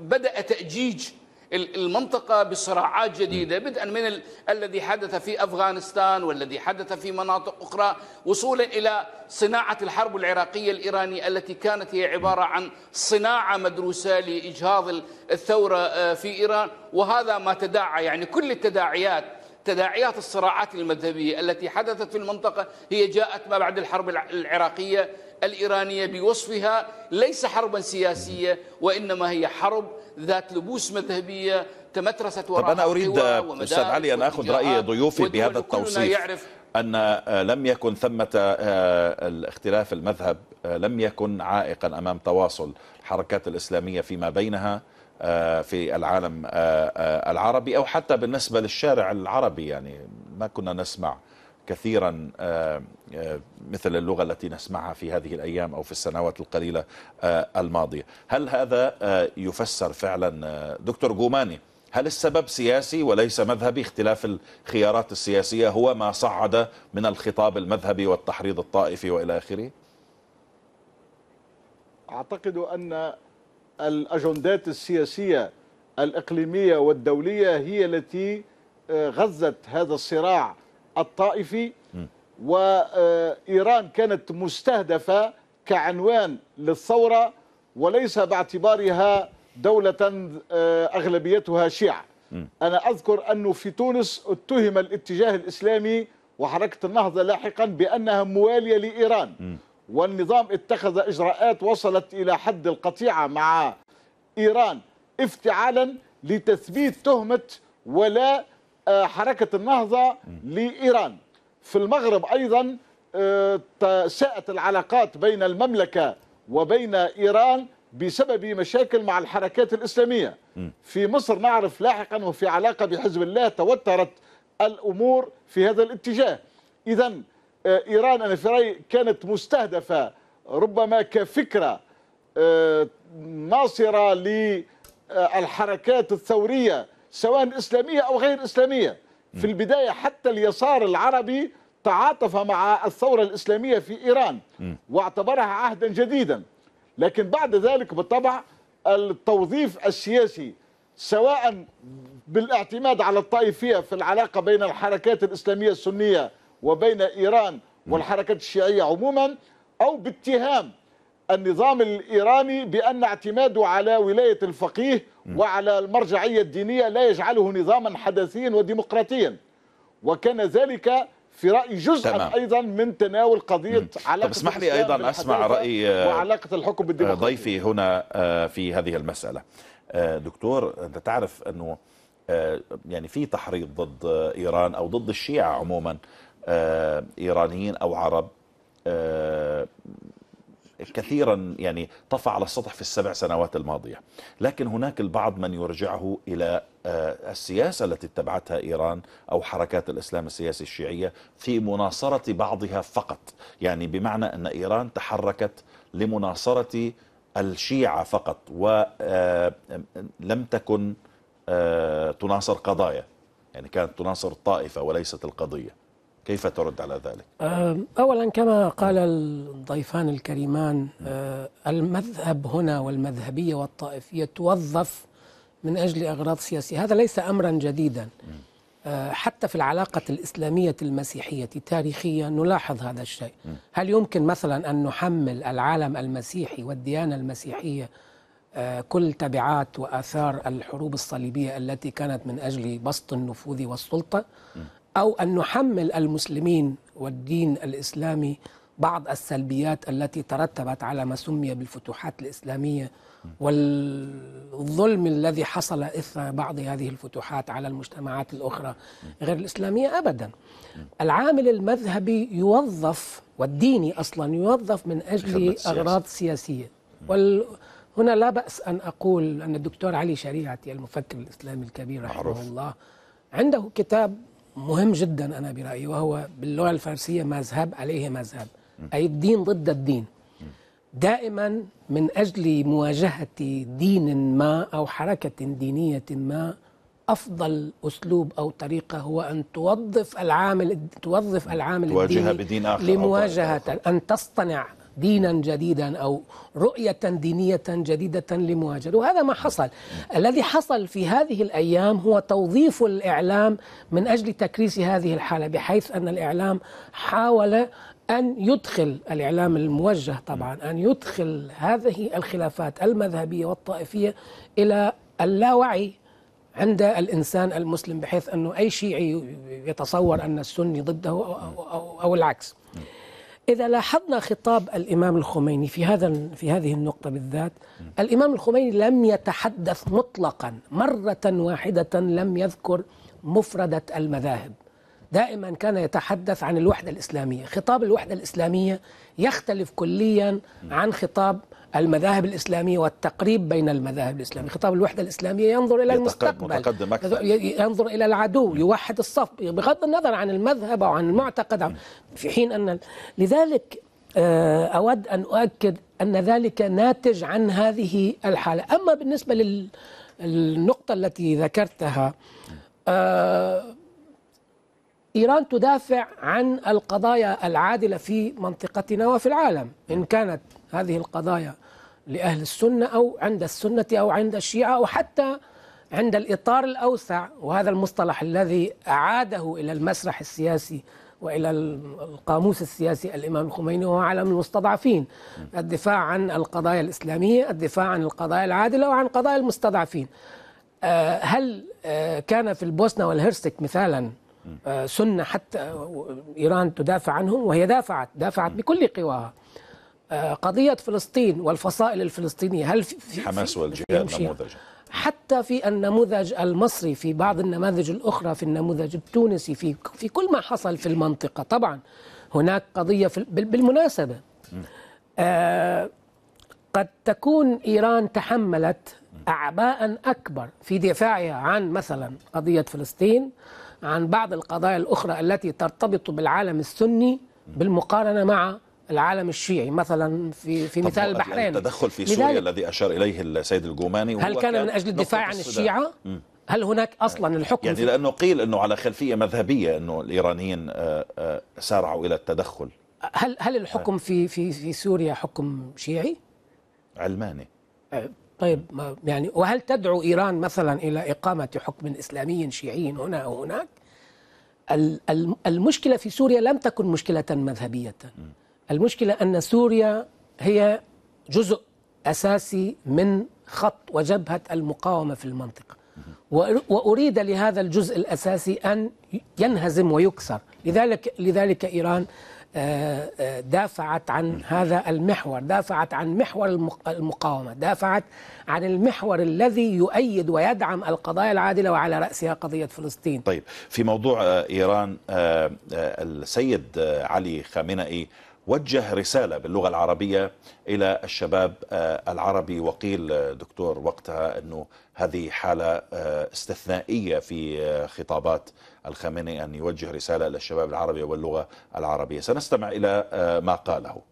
بدأ تأجيج المنطقة بصراعات جديدة بدءا من ال... الذي حدث في أفغانستان والذي حدث في مناطق أخرى وصولا إلى صناعة الحرب العراقية الإيرانية التي كانت هي عبارة عن صناعة مدروسة لإجهاض الثورة آه، في إيران وهذا ما تداعى يعني كل التداعيات تداعيات الصراعات المذهبية التي حدثت في المنطقة هي جاءت ما بعد الحرب العراقية الإيرانية بوصفها ليس حربا سياسية وإنما هي حرب ذات لبوس مذهبية تمترست وراء طب أنا أريد أستاذ علي أن أخذ رأي ضيوفي بهذا التوصيف يعرف أن آه، لم يكن ثمة آه، الاختلاف المذهب آه، لم يكن عائقا أمام تواصل الحركات الإسلامية فيما بينها في العالم العربي أو حتى بالنسبة للشارع العربي يعني ما كنا نسمع كثيرا آه، آه، مثل اللغة التي نسمعها في هذه الأيام أو في السنوات القليلة آه، الماضية هل هذا يفسر فعلا دكتور جوماني هل السبب سياسي وليس مذهبي اختلاف الخيارات السياسية هو ما صعد من الخطاب المذهبي والتحريض الطائفي وإلى آخره أعتقد أن الأجندات السياسية الإقليمية والدولية هي التي غذت هذا الصراع الطائفي وإيران كانت مستهدفة كعنوان للثورة وليس باعتبارها دولة آه، أغلبيتها شيعة أنا أذكر أنه في تونس اتهم الاتجاه الإسلامي وحركة النهضة لاحقا بأنها موالية لإيران والنظام اتخذ إجراءات وصلت إلى حد القطيعة مع إيران افتعالا لتثبيت تهمة ولا آه، حركة النهضة لإيران في المغرب أيضا آه، ساءت العلاقات بين المملكة وبين إيران بسبب مشاكل مع الحركات الإسلامية في مصر نعرف لاحقا وفي علاقة بحزب الله توترت الأمور في هذا الاتجاه إذا آه، إيران أنا في رأيي كانت مستهدفة ربما كفكرة ناصرة للحركات الثورية سواء إسلامية أو غير إسلامية في البداية حتى اليسار العربي تعاطف مع الثورة الإسلامية في إيران واعتبرها عهدا جديدا لكن بعد ذلك بالطبع التوظيف السياسي سواء بالاعتماد على الطائفية في العلاقة بين الحركات الإسلامية السنية وبين إيران والحركات الشيعية عموما أو باتهام النظام الإيراني بأن اعتماده على ولاية الفقيه وعلى المرجعية الدينية لا يجعله نظاما حداثيا وديمقراطيا وكان ذلك في رأي جزء أيضا من تناول قضية علاقة اسمح لي أيضا أسمع رأي آه، وعلاقة الحكم بالديمقراطية آه، ضيفي هنا آه، في هذه المسألة دكتور أنت تعرف أنه يعني في تحريض ضد إيران أو ضد الشيعة عموما إيرانيين أو عرب كثيرا يعني طفى على السطح في السبع سنوات الماضية لكن هناك البعض من يرجعه إلى آه، السياسة التي اتبعتها إيران أو حركات الإسلام السياسي الشيعية في مناصرة بعضها فقط يعني بمعنى أن إيران تحركت لمناصرة الشيعة فقط ولم آه، تكن آه، تناصر قضايا يعني كانت تناصر الطائفة وليست القضية كيف ترد على ذلك؟ أولا كما قال الضيفان الكريمان أه، المذهب هنا والمذهبية والطائفية توظف من أجل أغراض سياسية هذا ليس أمرا جديدا أه، حتى في العلاقة الإسلامية المسيحية تاريخيا نلاحظ هذا الشيء هل يمكن مثلا أن نحمل العالم المسيحي والديانة المسيحية أه، كل تبعات وآثار الحروب الصليبية التي كانت من أجل بسط النفوذ والسلطة أو أن نحمل المسلمين والدين الإسلامي بعض السلبيات التي ترتبت على ما سمي بالفتوحات الإسلامية والظلم الذي حصل إثر بعض هذه الفتوحات على المجتمعات الأخرى غير الإسلامية أبدا العامل المذهبي يوظف والديني أصلا يوظف من أجل أغراض سياسية وال هنا لا بأس أن أقول أن الدكتور علي شريعتي المفكر الإسلامي الكبير رحمه الله عنده كتاب مهم جدا أنا برأيي وهو باللغة الفارسية مذهب عليه مذهب أي الدين ضد الدين دائما من أجل مواجهة دين ما أو حركة دينية ما أفضل أسلوب أو طريقة هو أن توظف العامل توظف العامل الديني بدين آخر لمواجهة آخر. أن تصطنع دينا جديدا أو رؤية دينية جديدة لمواجهة وهذا ما حصل الذي حصل في هذه الأيام هو توظيف الإعلام من أجل تكريس هذه الحالة بحيث أن الإعلام حاول أن يدخل الإعلام الموجه طبعا أن يدخل هذه الخلافات المذهبية والطائفية إلى اللاوعي عند الإنسان المسلم بحيث أنه أي شيعي يتصور أن السني ضده أو, أو, أو, أو العكس إذا لاحظنا خطاب الإمام الخميني في هذا في هذه النقطة بالذات، الإمام الخميني لم يتحدث مطلقا مرة واحدة لم يذكر مفردة المذاهب. دائما كان يتحدث عن الوحدة الإسلامية، خطاب الوحدة الإسلامية يختلف كليا عن خطاب المذاهب الإسلامية والتقريب بين المذاهب الإسلامية خطاب الوحدة الإسلامية ينظر إلى المستقبل متقدم أكثر. ينظر إلى العدو يوحد الصف بغض النظر عن المذهب أو عن المعتقد في حين أن لذلك آه، أود أن أؤكد أن ذلك ناتج عن هذه الحالة أما بالنسبة للنقطة التي ذكرتها آه، إيران تدافع عن القضايا العادلة في منطقتنا وفي العالم إن كانت هذه القضايا لأهل السنة أو عند السنة أو عند الشيعة أو حتى عند الإطار الأوسع وهذا المصطلح الذي أعاده إلى المسرح السياسي والى القاموس السياسي الامام الخميني وهو علم المستضعفين الدفاع عن القضايا الاسلاميه، الدفاع عن القضايا العادله وعن قضايا المستضعفين. آه، هل آه، كان في البوسنه والهرسك مثالا آه، سنه حتى ايران تدافع عنهم وهي دافعت دافعت بكل قواها. آه، قضية فلسطين والفصائل الفلسطينية هل في حماس والجهاد نموذجا حتى في النموذج المصري في بعض النماذج الأخرى في النموذج التونسي في في كل ما حصل في المنطقة طبعا هناك قضية بالمناسبة آه قد تكون إيران تحملت أعباء أكبر في دفاعها عن مثلا قضية فلسطين عن بعض القضايا الأخرى التي ترتبط بالعالم السني بالمقارنة مع العالم الشيعي مثلا في في مثال يعني البحرين التدخل في سوريا الذي اشار اليه السيد الجوماني هل كان من اجل الدفاع عن الشيعه؟ هل هناك آه. اصلا الحكم يعني لانه قيل انه على خلفيه مذهبيه انه الايرانيين آه، آه، سارعوا الى التدخل هل هل الحكم في في في سوريا حكم شيعي؟ علماني طيب ما يعني وهل تدعو ايران مثلا الى اقامه حكم اسلامي شيعي هنا او هناك؟ المشكله في سوريا لم تكن مشكله مذهبيه م. المشكلة أن سوريا هي جزء أساسي من خط وجبهة المقاومة في المنطقة وأريد لهذا الجزء الأساسي أن ينهزم ويكسر لذلك, لذلك إيران آه، آه، دافعت عن هذا المحور دافعت عن محور المقاومة دافعت عن المحور الذي يؤيد ويدعم القضايا العادلة وعلى رأسها قضية فلسطين طيب في موضوع آه، إيران السيد علي خامنئي وجه رسالة باللغة العربية إلى الشباب آه، العربي وقيل آه، دكتور وقتها أنه هذه حالة آه، استثنائية في خطابات الخامنئي أن يوجه رسالة إلى الشباب العربي واللغة العربية سنستمع إلى ما قاله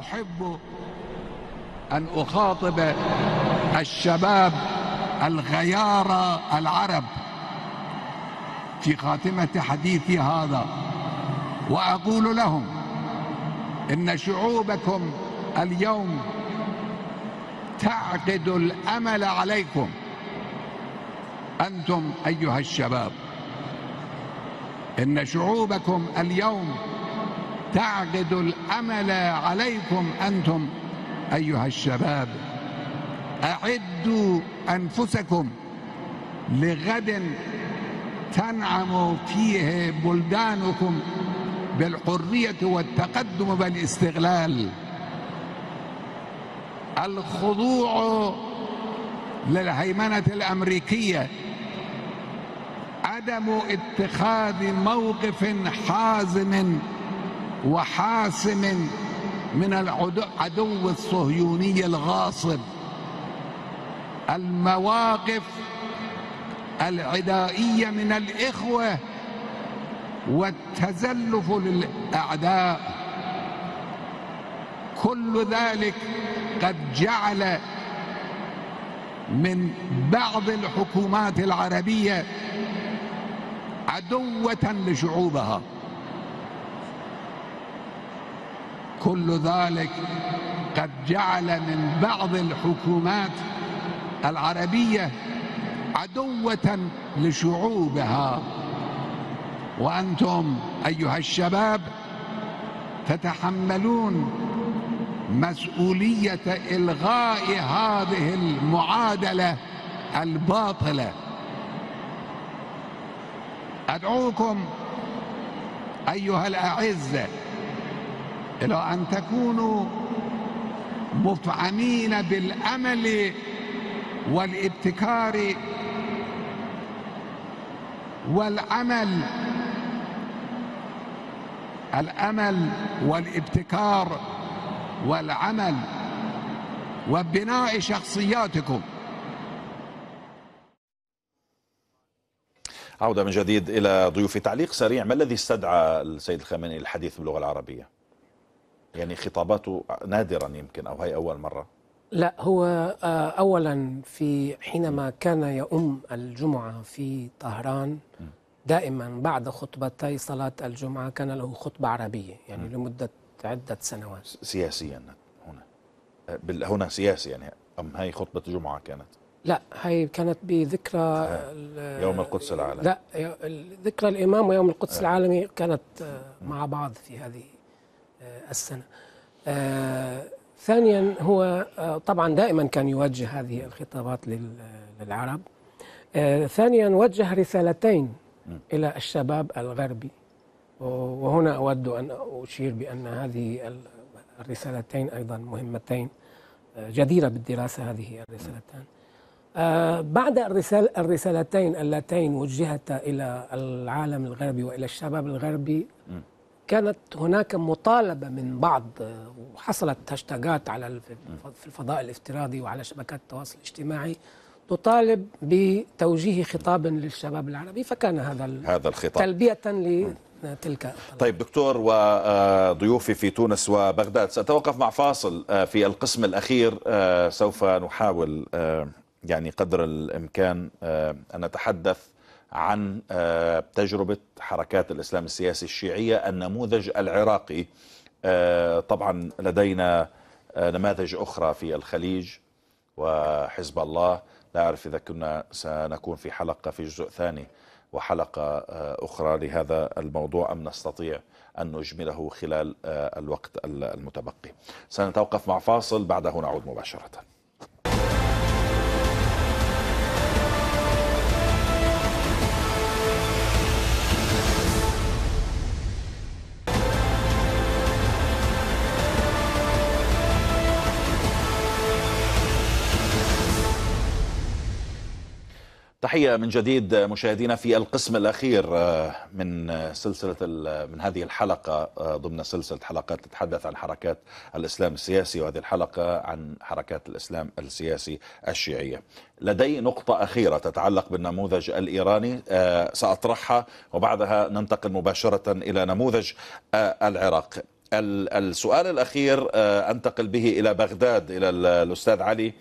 أحب أن أخاطب الشباب الغيارى العرب في خاتمة حديثي هذا وأقول لهم إن شعوبكم اليوم تعقد الأمل عليكم أنتم أيها الشباب إن شعوبكم اليوم تعقد الأمل عليكم أنتم أيها الشباب أعدوا أنفسكم لغد تنعم فيه بلدانكم بالحرية والتقدم بالاستغلال الخضوع للهيمنة الأمريكية عدم اتخاذ موقف حازم وحاسم من العدو الصهيوني الغاصب المواقف العدائية من الإخوة والتزلف للأعداء كل ذلك قد جعل من بعض الحكومات العربية عدوة لشعوبها كل ذلك قد جعل من بعض الحكومات العربية عدوة لشعوبها وأنتم أيها الشباب تتحملون مسؤولية إلغاء هذه المعادلة الباطلة أدعوكم أيها الأعزة إلى أن تكونوا مفعمين بالأمل والابتكار والعمل الأمل والابتكار والعمل وبناء شخصياتكم عودة من جديد إلى ضيوفي تعليق سريع ما الذي استدعى السيد الخامنئي الحديث باللغة العربية يعني خطاباته نادرا يمكن أو هي أول مرة لا هو آه، أولا في حينما كان يؤم الجمعة في طهران دائما بعد خطبتي صلاة الجمعة كان له خطبة عربية يعني م. لمدة عدة سنوات سياسيا هنا أه، هنا سياسي يعني أم هي خطبة جمعة كانت لا هي كانت بذكرى يوم القدس العالمي لا ذكرى الإمام ويوم القدس ها. أه. العالمي كانت أه، مع بعض في هذه السنة ثانيا هو طبعا دائما كان يوجه هذه الخطابات للعرب ثانيا وجه رسالتين إلى الشباب الغربي وهنا أود أن أشير بأن هذه الرسالتين أيضا مهمتين آه، جديرة بالدراسة هذه الرسالتان آه، بعد الرسال الرسالتين اللتين وجهتا إلى العالم الغربي وإلى الشباب الغربي كانت هناك مطالبة من بعض وحصلت هاشتاجات على في الفضاء الافتراضي وعلى شبكات التواصل الاجتماعي تطالب بتوجيه خطاب للشباب العربي فكان هذا هذا الخطاب تلبية لتلك طيب دكتور وضيوفي آه، في تونس وبغداد سأتوقف مع فاصل آه، في القسم الأخير آه، سوف نحاول يعني قدر الإمكان أن نتحدث عن تجربة حركات الإسلام السياسي الشيعية النموذج العراقي طبعا لدينا نماذج أخرى في الخليج وحزب الله لا أعرف إذا كنا سنكون في حلقة في جزء ثاني وحلقة آه، أخرى لهذا الموضوع أم نستطيع أن نجمله خلال آه، الوقت المتبقي سنتوقف مع فاصل بعده نعود مباشرة تحية من جديد مشاهدينا في القسم الأخير آه، من سلسلة من هذه الحلقة آه، ضمن سلسلة حلقات تتحدث عن حركات الإسلام السياسي وهذه الحلقة عن حركات الإسلام السياسي الشيعية لدي نقطة أخيرة تتعلق بالنموذج الإيراني آه، سأطرحها وبعدها ننتقل مباشرة إلى نموذج العراق السؤال الأخير أنتقل به إلى بغداد إلى الأستاذ علي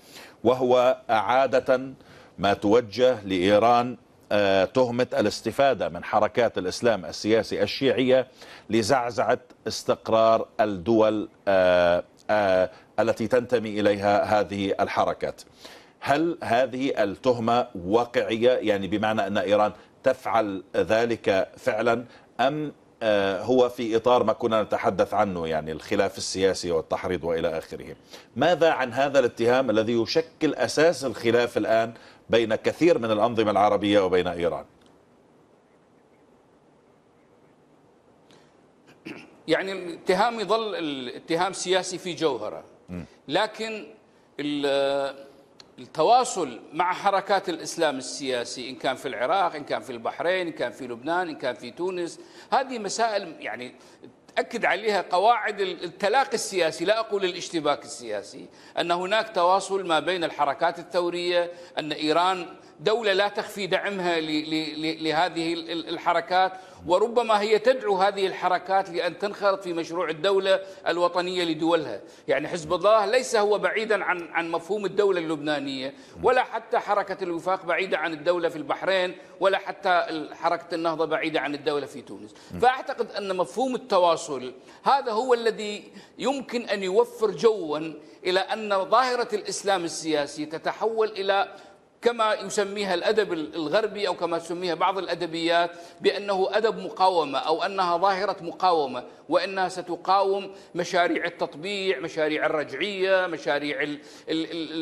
وهو عادة ما توجه لإيران آه، تهمة الاستفادة من حركات الإسلام السياسي الشيعية لزعزعة استقرار الدول آه، آه، التي تنتمي إليها هذه الحركات هل هذه التهمة واقعية يعني بمعنى أن إيران تفعل ذلك فعلا أم هو في إطار ما كنا نتحدث عنه يعني الخلاف السياسي والتحريض وإلى آخره ماذا عن هذا الاتهام الذي يشكل أساس الخلاف الآن بين كثير من الأنظمة العربية وبين إيران يعني الاتهام يظل الاتهام سياسي في جوهره لكن التواصل مع حركات الإسلام السياسي إن كان في العراق إن كان في البحرين إن كان في لبنان إن كان في تونس هذه مسائل يعني تأكد عليها قواعد التلاقي السياسي لا أقول الاشتباك السياسي أن هناك تواصل ما بين الحركات الثورية أن إيران دولة لا تخفي دعمها لهذه الحركات وربما هي تدعو هذه الحركات لأن تنخرط في مشروع الدولة الوطنية لدولها يعني حزب الله ليس هو بعيدا عن عن مفهوم الدولة اللبنانية ولا حتى حركة الوفاق بعيدة عن الدولة في البحرين ولا حتى حركة النهضة بعيدة عن الدولة في تونس فأعتقد أن مفهوم التواصل هذا هو الذي يمكن أن يوفر جوا إلى أن ظاهرة الإسلام السياسي تتحول إلى كما يسميها الأدب الغربي أو كما تسميها بعض الأدبيات بأنه أدب مقاومة أو أنها ظاهرة مقاومة وأنها ستقاوم مشاريع التطبيع مشاريع الرجعية مشاريع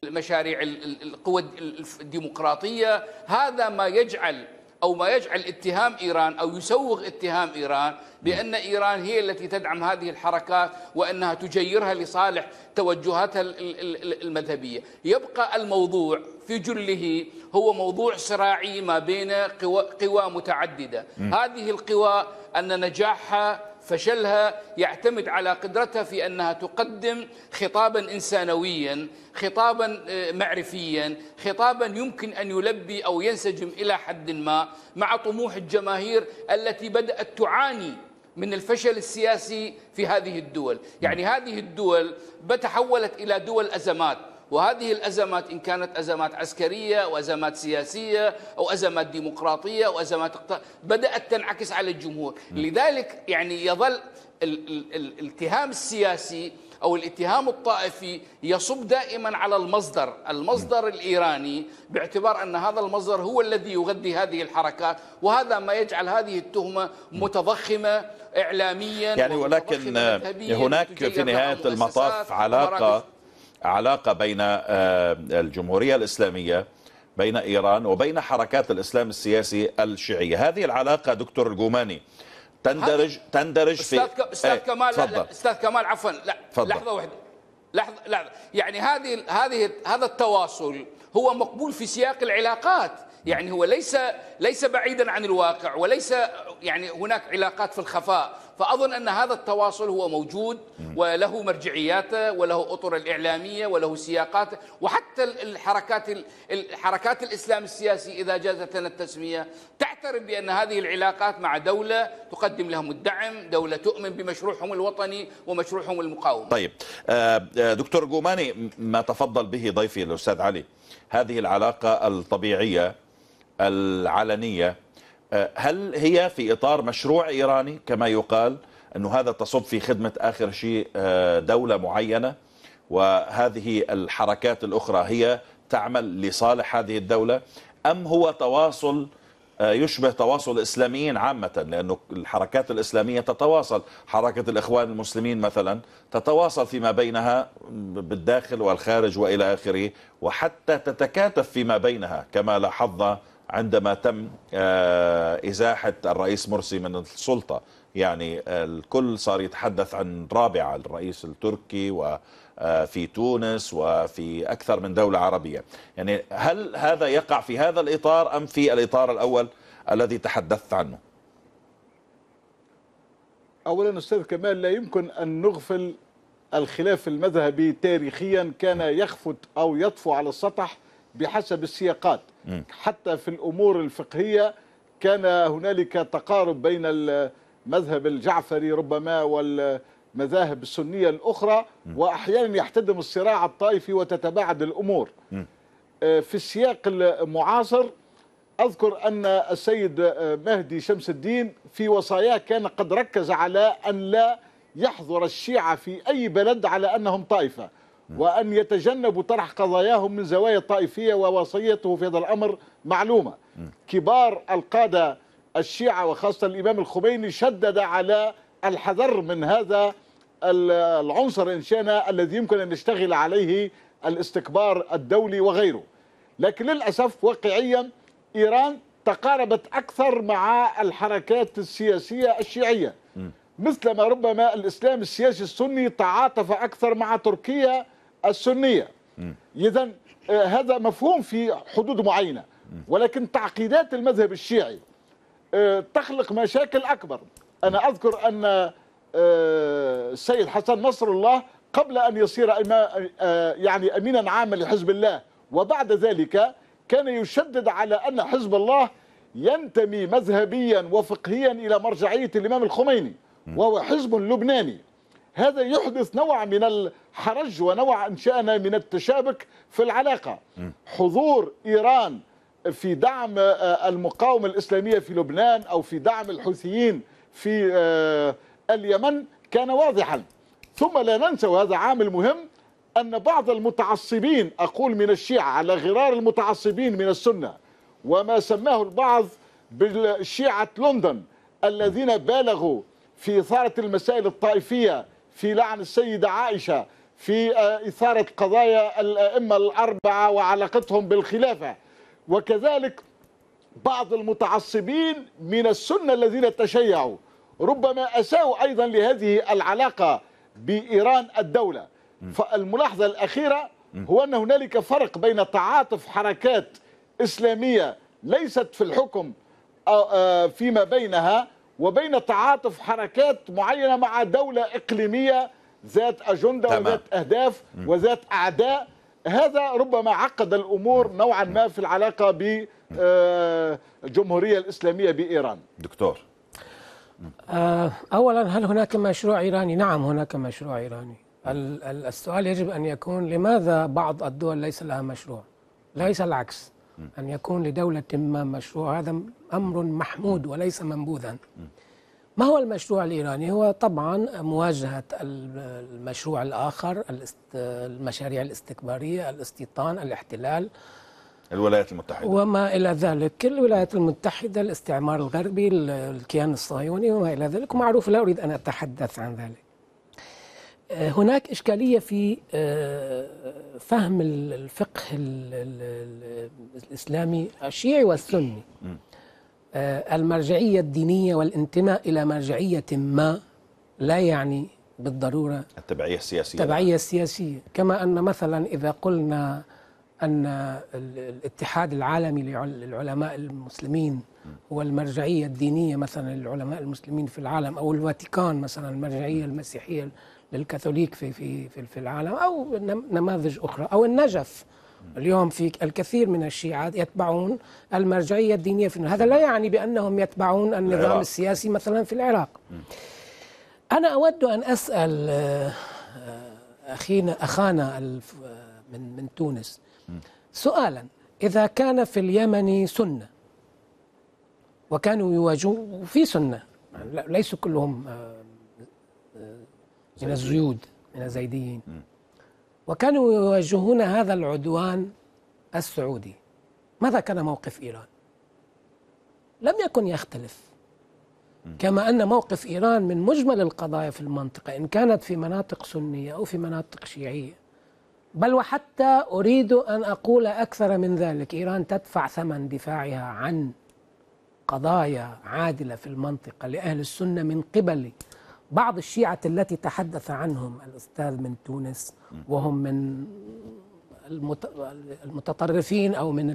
مشاريع القوى الديمقراطية هذا ما يجعل أو ما يجعل اتهام إيران أو يسوغ اتهام إيران بأن إيران هي التي تدعم هذه الحركات وأنها تجيرها لصالح توجهاتها المذهبية يبقى الموضوع في جله هو موضوع صراعي ما بين قوى, قوى متعددة هذه القوى أن نجاحها فشلها يعتمد على قدرتها في أنها تقدم خطابا إنسانويا خطابا آه، معرفيا خطابا يمكن أن يلبي أو ينسجم إلى حد ما مع طموح الجماهير التي بدأت تعاني من الفشل السياسي في هذه الدول يعني هذه الدول تحولت إلى دول أزمات وهذه الأزمات إن كانت أزمات عسكرية وأزمات سياسية أو أزمات ديمقراطية أو أزمات بدأت تنعكس على الجمهور لذلك يعني يظل الاتهام السياسي أو الاتهام الطائفي يصب دائما على المصدر المصدر الإيراني باعتبار أن هذا المصدر هو الذي يغذي هذه الحركات وهذا ما يجعل هذه التهمة متضخمة إعلاميا يعني ولكن هناك في نهاية المطاف علاقة علاقة بين آه، الجمهورية الإسلامية بين إيران وبين حركات الإسلام السياسي الشيعية هذه العلاقة دكتور الجوماني تندرج تندرج في استاذ ايه كمال لا لا استاذ كمال عفوا لا فضل. لحظه واحده لحظه لحظه يعني هذه هذه هذا التواصل هو مقبول في سياق العلاقات يعني هو ليس ليس بعيدا عن الواقع وليس يعني هناك علاقات في الخفاء فأظن أن هذا التواصل هو موجود وله مرجعياته وله أطر الإعلامية وله سياقاته وحتى الحركات الحركات الإسلام السياسي إذا جازت لنا التسمية تعترف بأن هذه العلاقات مع دولة تقدم لهم الدعم دولة تؤمن بمشروعهم الوطني ومشروعهم المقاومة طيب آه، آه، دكتور جوماني ما تفضل به ضيفي الأستاذ علي هذه العلاقة الطبيعية العلنية آه، هل هي في إطار مشروع إيراني كما يقال أنه هذا تصب في خدمة آخر شيء آه، دولة معينة وهذه الحركات الأخرى هي تعمل لصالح هذه الدولة أم هو تواصل آه، يشبه تواصل الإسلاميين عامة لأن الحركات الإسلامية تتواصل حركة الإخوان المسلمين مثلا تتواصل فيما بينها بالداخل والخارج وإلى آخره وحتى تتكاتف فيما بينها كما لاحظنا عندما تم آه، إزاحة الرئيس مرسي من السلطة يعني آه، الكل صار يتحدث عن رابعة الرئيس التركي وفي آه، تونس وفي أكثر من دولة عربية يعني هل هذا يقع في هذا الإطار أم في الإطار الأول الذي تحدثت عنه أولا أستاذ كمال لا يمكن أن نغفل الخلاف المذهبي تاريخيا كان يخفت أو يطفو على السطح بحسب السياقات حتى في الأمور الفقهية كان هنالك تقارب بين المذهب الجعفري ربما والمذاهب السنية الأخرى م. وأحيانا يحتدم الصراع الطائفي وتتباعد الأمور م. آه، في السياق المعاصر أذكر أن السيد آه، مهدي شمس الدين في وصاياه كان قد ركز على أن لا يحظر الشيعة في أي بلد على أنهم طائفة نعم. وأن يتجنبوا طرح قضاياهم من زوايا طائفية ووصيته في هذا الأمر معلومة كبار القادة الشيعة وخاصة الإمام الخميني شدد على الحذر من هذا العنصر إن شاء الذي يمكن أن يشتغل عليه الاستكبار الدولي وغيره لكن للأسف واقعيا إيران تقاربت أكثر مع الحركات السياسية الشيعية مثلما ربما الإسلام السياسي السني تعاطف أكثر مع تركيا السنيه اذا آه، هذا مفهوم في حدود معينه ولكن تعقيدات المذهب الشيعي آه، تخلق مشاكل اكبر انا اذكر ان آه، السيد حسن نصر الله قبل ان يصير يعني امينا عاما لحزب الله وبعد ذلك كان يشدد على ان حزب الله ينتمي مذهبيا وفقهيا الى مرجعيه الامام الخميني وهو حزب لبناني هذا يحدث نوع من حرج ونوع انشانا من التشابك في العلاقه حضور ايران في دعم آه، المقاومه الاسلاميه في لبنان او في دعم الحوثيين في آه، اليمن كان واضحا ثم لا ننسى وهذا عامل مهم ان بعض المتعصبين اقول من الشيعه على غرار المتعصبين من السنه وما سماه البعض بالشيعه لندن الذين بالغوا في اثاره المسائل الطائفيه في لعن السيده عائشه في آه، إثارة قضايا الأئمة الأربعة وعلاقتهم بالخلافة وكذلك بعض المتعصبين من السنة الذين تشيعوا ربما أساءوا أيضا لهذه العلاقة بإيران الدولة فالملاحظة الأخيرة هو أن هنالك فرق بين تعاطف حركات إسلامية ليست في الحكم آه، فيما بينها وبين تعاطف حركات معينة مع دولة إقليمية ذات أجندة تمام. وذات أهداف م. وذات أعداء هذا ربما عقد الأمور نوعا ما في العلاقة بالجمهورية آه، الإسلامية بإيران دكتور آه، أولا هل هناك مشروع إيراني؟ نعم هناك مشروع إيراني السؤال يجب أن يكون لماذا بعض الدول ليس لها مشروع؟ ليس العكس أن يكون لدولة ما مشروع هذا أمر محمود وليس منبوذا ما هو المشروع الإيراني؟ هو طبعا مواجهة المشروع الآخر المشاريع الاستكبارية الاستيطان الاحتلال الولايات المتحدة وما إلى ذلك الولايات المتحدة الاستعمار الغربي الكيان الصهيوني وما إلى ذلك معروف لا أريد أن أتحدث عن ذلك آه، هناك إشكالية في آه، فهم الفقه الإسلامي الشيعي والسني م. آه، المرجعية الدينية والانتماء إلى مرجعية ما لا يعني بالضرورة التبعية السياسية التبعية السياسية كما أن مثلا إذا قلنا أن الاتحاد العالمي للعلماء المسلمين هو المرجعية الدينية مثلا للعلماء المسلمين في العالم أو الفاتيكان مثلا المرجعية المسيحية للكاثوليك في في في العالم أو نماذج أخرى أو النجف اليوم في الكثير من الشيعة يتبعون المرجعية الدينية في هذا لا يعني بأنهم يتبعون النظام العراق. السياسي مثلا في العراق أنا أود أن أسأل آه، أخينا أخانا آه، من من تونس سؤالا إذا كان في اليمن سنة وكانوا يواجهون في سنة ليسوا كلهم آه، من الزيود من الزيديين وكانوا يواجهون هذا العدوان السعودي ماذا كان موقف إيران؟ لم يكن يختلف كما أن موقف إيران من مجمل القضايا في المنطقة إن كانت في مناطق سنية أو في مناطق شيعية بل وحتى أريد أن أقول أكثر من ذلك إيران تدفع ثمن دفاعها عن قضايا عادلة في المنطقة لأهل السنة من قبل بعض الشيعة التي تحدث عنهم الأستاذ من تونس وهم من المتطرفين أو من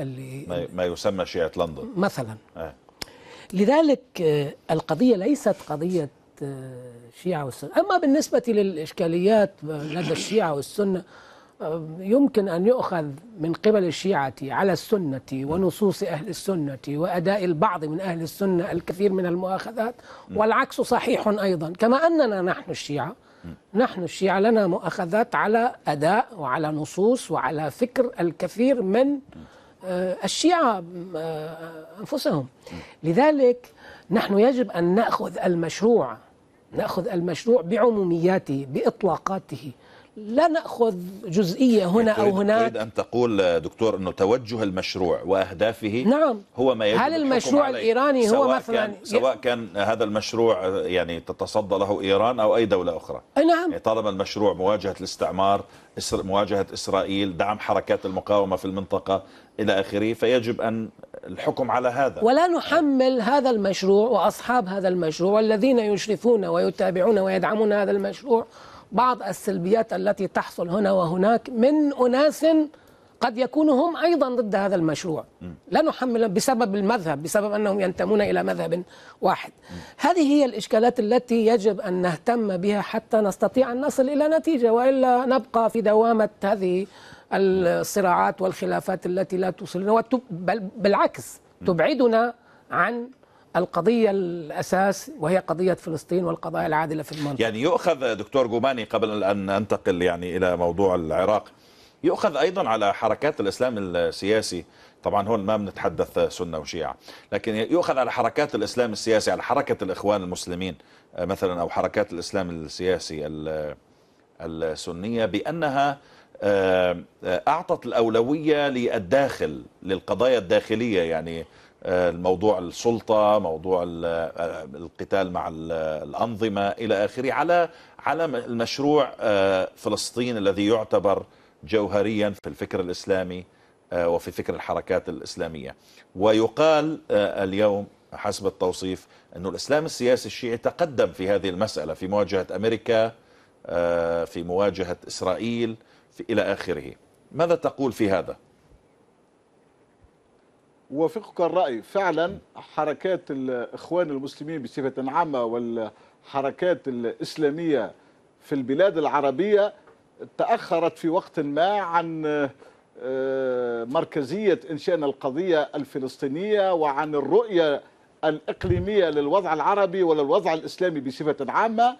اللي ما يسمى شيعة لندن مثلا آه. لذلك آه، القضية ليست قضية الشيعة آه، والسنة أما بالنسبة للإشكاليات آه، لدى الشيعة والسنة يمكن أن يؤخذ من قبل الشيعة على السنة ونصوص أهل السنة وأداء البعض من أهل السنة الكثير من المؤاخذات والعكس صحيح أيضا كما أننا نحن الشيعة نحن الشيعة لنا مؤاخذات على أداء وعلى نصوص وعلى فكر الكثير من آه، الشيعة آه، أنفسهم لذلك نحن يجب أن نأخذ المشروع نأخذ المشروع بعمومياته بإطلاقاته لا ناخذ جزئيه هنا يعني او هناك تريد ان تقول دكتور انه توجه المشروع واهدافه نعم هو ما يجب هل المشروع عليه الايراني سواء هو مثلا كان سواء كان هذا المشروع يعني تتصدى له ايران او اي دوله اخرى نعم يعني طالما المشروع مواجهه الاستعمار مواجهه اسرائيل دعم حركات المقاومه في المنطقه الى اخره فيجب ان الحكم على هذا ولا نحمل هذا المشروع واصحاب هذا المشروع والذين يشرفون ويتابعون ويدعمون هذا المشروع بعض السلبيات التي تحصل هنا وهناك من أناس قد يكونوا هم أيضا ضد هذا المشروع لا نحمل بسبب المذهب بسبب أنهم ينتمون إلى مذهب واحد هذه هي الإشكالات التي يجب أن نهتم بها حتى نستطيع أن نصل إلى نتيجة وإلا نبقى في دوامة هذه الصراعات والخلافات التي لا توصلنا بل بالعكس تبعدنا عن القضية الأساس وهي قضية فلسطين والقضايا العادلة في المنطقة يعني يؤخذ دكتور جوماني قبل أن أنتقل يعني إلى موضوع العراق يؤخذ أيضا على حركات الإسلام السياسي طبعا هون ما بنتحدث سنة وشيعة لكن يؤخذ على حركات الإسلام السياسي على حركة الإخوان المسلمين مثلا أو حركات الإسلام السياسي السنية بأنها آه، آه، أعطت الأولوية للداخل للقضايا الداخلية يعني الموضوع السلطه موضوع آه، القتال مع الانظمه الى اخره على على المشروع آه، فلسطين الذي يعتبر جوهريا في الفكر الاسلامي آه، وفي فكر الحركات الاسلاميه ويقال اليوم حسب التوصيف أن الإسلام السياسي الشيعي تقدم في هذه المسألة في مواجهة أمريكا في مواجهة إسرائيل في إلى آخره ماذا تقول في هذا؟ وافقك الرأي فعلا حركات الإخوان المسلمين بصفة عامة والحركات الإسلامية في البلاد العربية تأخرت في وقت ما عن آه، مركزية انشاء القضية الفلسطينية وعن الرؤية الإقليمية للوضع العربي وللوضع الإسلامي بصفة عامة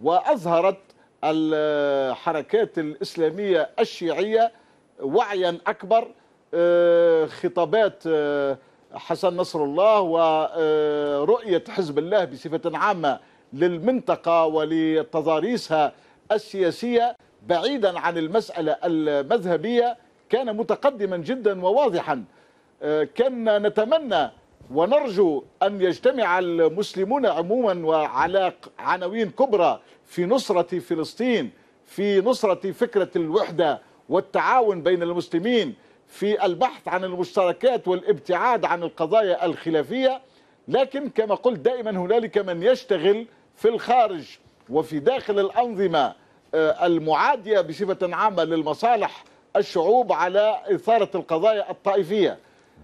وأظهرت الحركات الإسلامية الشيعية وعيا أكبر آه، خطابات آه، حسن نصر الله ورؤية آه، حزب الله بصفة عامة للمنطقة ولتضاريسها السياسية بعيدا عن المسألة المذهبية كان متقدما جدا وواضحا كنا نتمنى ونرجو أن يجتمع المسلمون عموما وعلى عناوين كبرى في نصرة فلسطين في نصرة فكرة الوحدة والتعاون بين المسلمين في البحث عن المشتركات والابتعاد عن القضايا الخلافية لكن كما قلت دائما هنالك من يشتغل في الخارج وفي داخل الأنظمة آه، المعادية بصفة عامة للمصالح الشعوب على إثارة القضايا الطائفية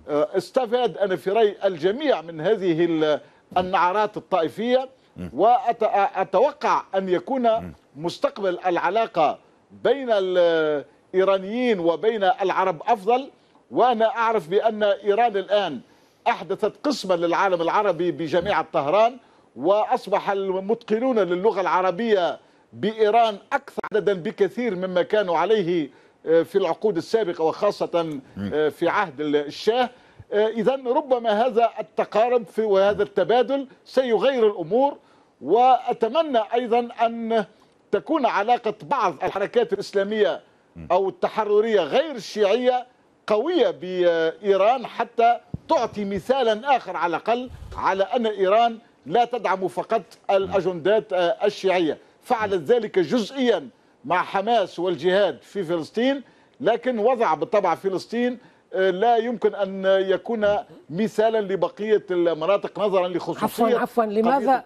آه، استفاد أنا في رأي الجميع من هذه النعرات الطائفية وأتوقع أن يكون مستقبل العلاقة بين إيرانيين وبين العرب أفضل وأنا أعرف بأن إيران الآن أحدثت قسما للعالم العربي بجامعة طهران وأصبح المتقنون للغة العربية بإيران أكثر عددا بكثير مما كانوا عليه آه، في العقود السابقة وخاصة آه، في عهد الشاه آه، إذا ربما هذا التقارب في وهذا التبادل سيغير الأمور وأتمنى أيضا أن تكون علاقة بعض الحركات الإسلامية أو التحررية غير الشيعية قوية بإيران حتى تعطي مثالا آخر على الأقل على أن إيران لا تدعم فقط الأجندات الشيعية فعلت ذلك جزئيا مع حماس والجهاد في فلسطين لكن وضع بالطبع فلسطين آه، لا يمكن أن يكون مثالا لبقية المناطق نظرا لخصوصية عفوا عفوا لماذا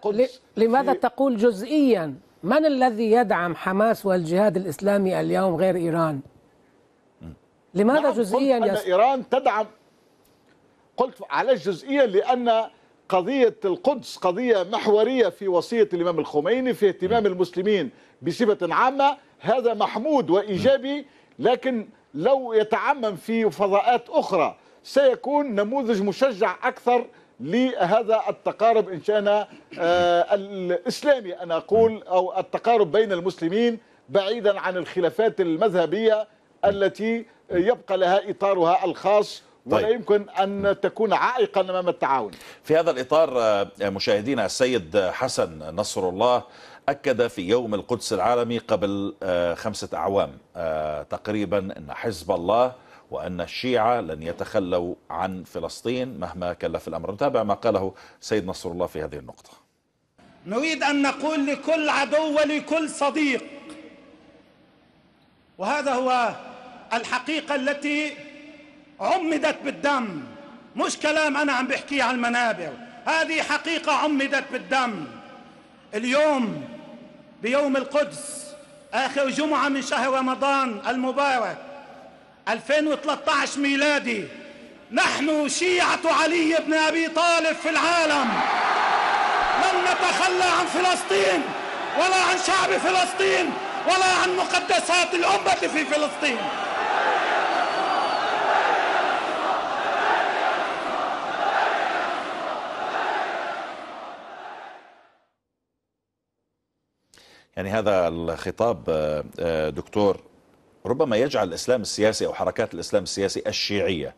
لماذا تقول جزئيا من الذي يدعم حماس والجهاد الإسلامي اليوم غير إيران لماذا نعم جزئيا أن يس... إيران تدعم قلت على جزئيا لأن قضية القدس قضية محورية في وصية الإمام الخميني في اهتمام المسلمين بصفة عامة هذا محمود وإيجابي لكن لو يتعمم في فضاءات أخرى سيكون نموذج مشجع أكثر لهذا التقارب إن شاءنا آه، الإسلامي أنا أقول أو التقارب بين المسلمين بعيدا عن الخلافات المذهبية التي يبقى لها إطارها الخاص ولا طيب. يمكن أن تكون عائقا أمام التعاون في هذا الإطار آه، مشاهدينا السيد حسن نصر الله أكد في يوم القدس العالمي قبل آه، خمسة أعوام تقريبا أن حزب الله وأن الشيعة لن يتخلوا عن فلسطين مهما كلف الأمر نتابع ما قاله سيد نصر الله في هذه النقطة نريد أن نقول لكل عدو ولكل صديق وهذا هو الحقيقة التي عمدت بالدم مش كلام أنا عم بحكيه على المنابر هذه حقيقة عمدت بالدم اليوم بيوم القدس آخر جمعة من شهر رمضان المبارك 2013 ميلادي نحن شيعة علي بن أبي طالب في العالم لن نتخلى عن فلسطين ولا عن شعب فلسطين ولا عن مقدسات الأمة في فلسطين يعني هذا الخطاب آه، آه، دكتور ربما يجعل الإسلام السياسي أو حركات الإسلام السياسي الشيعية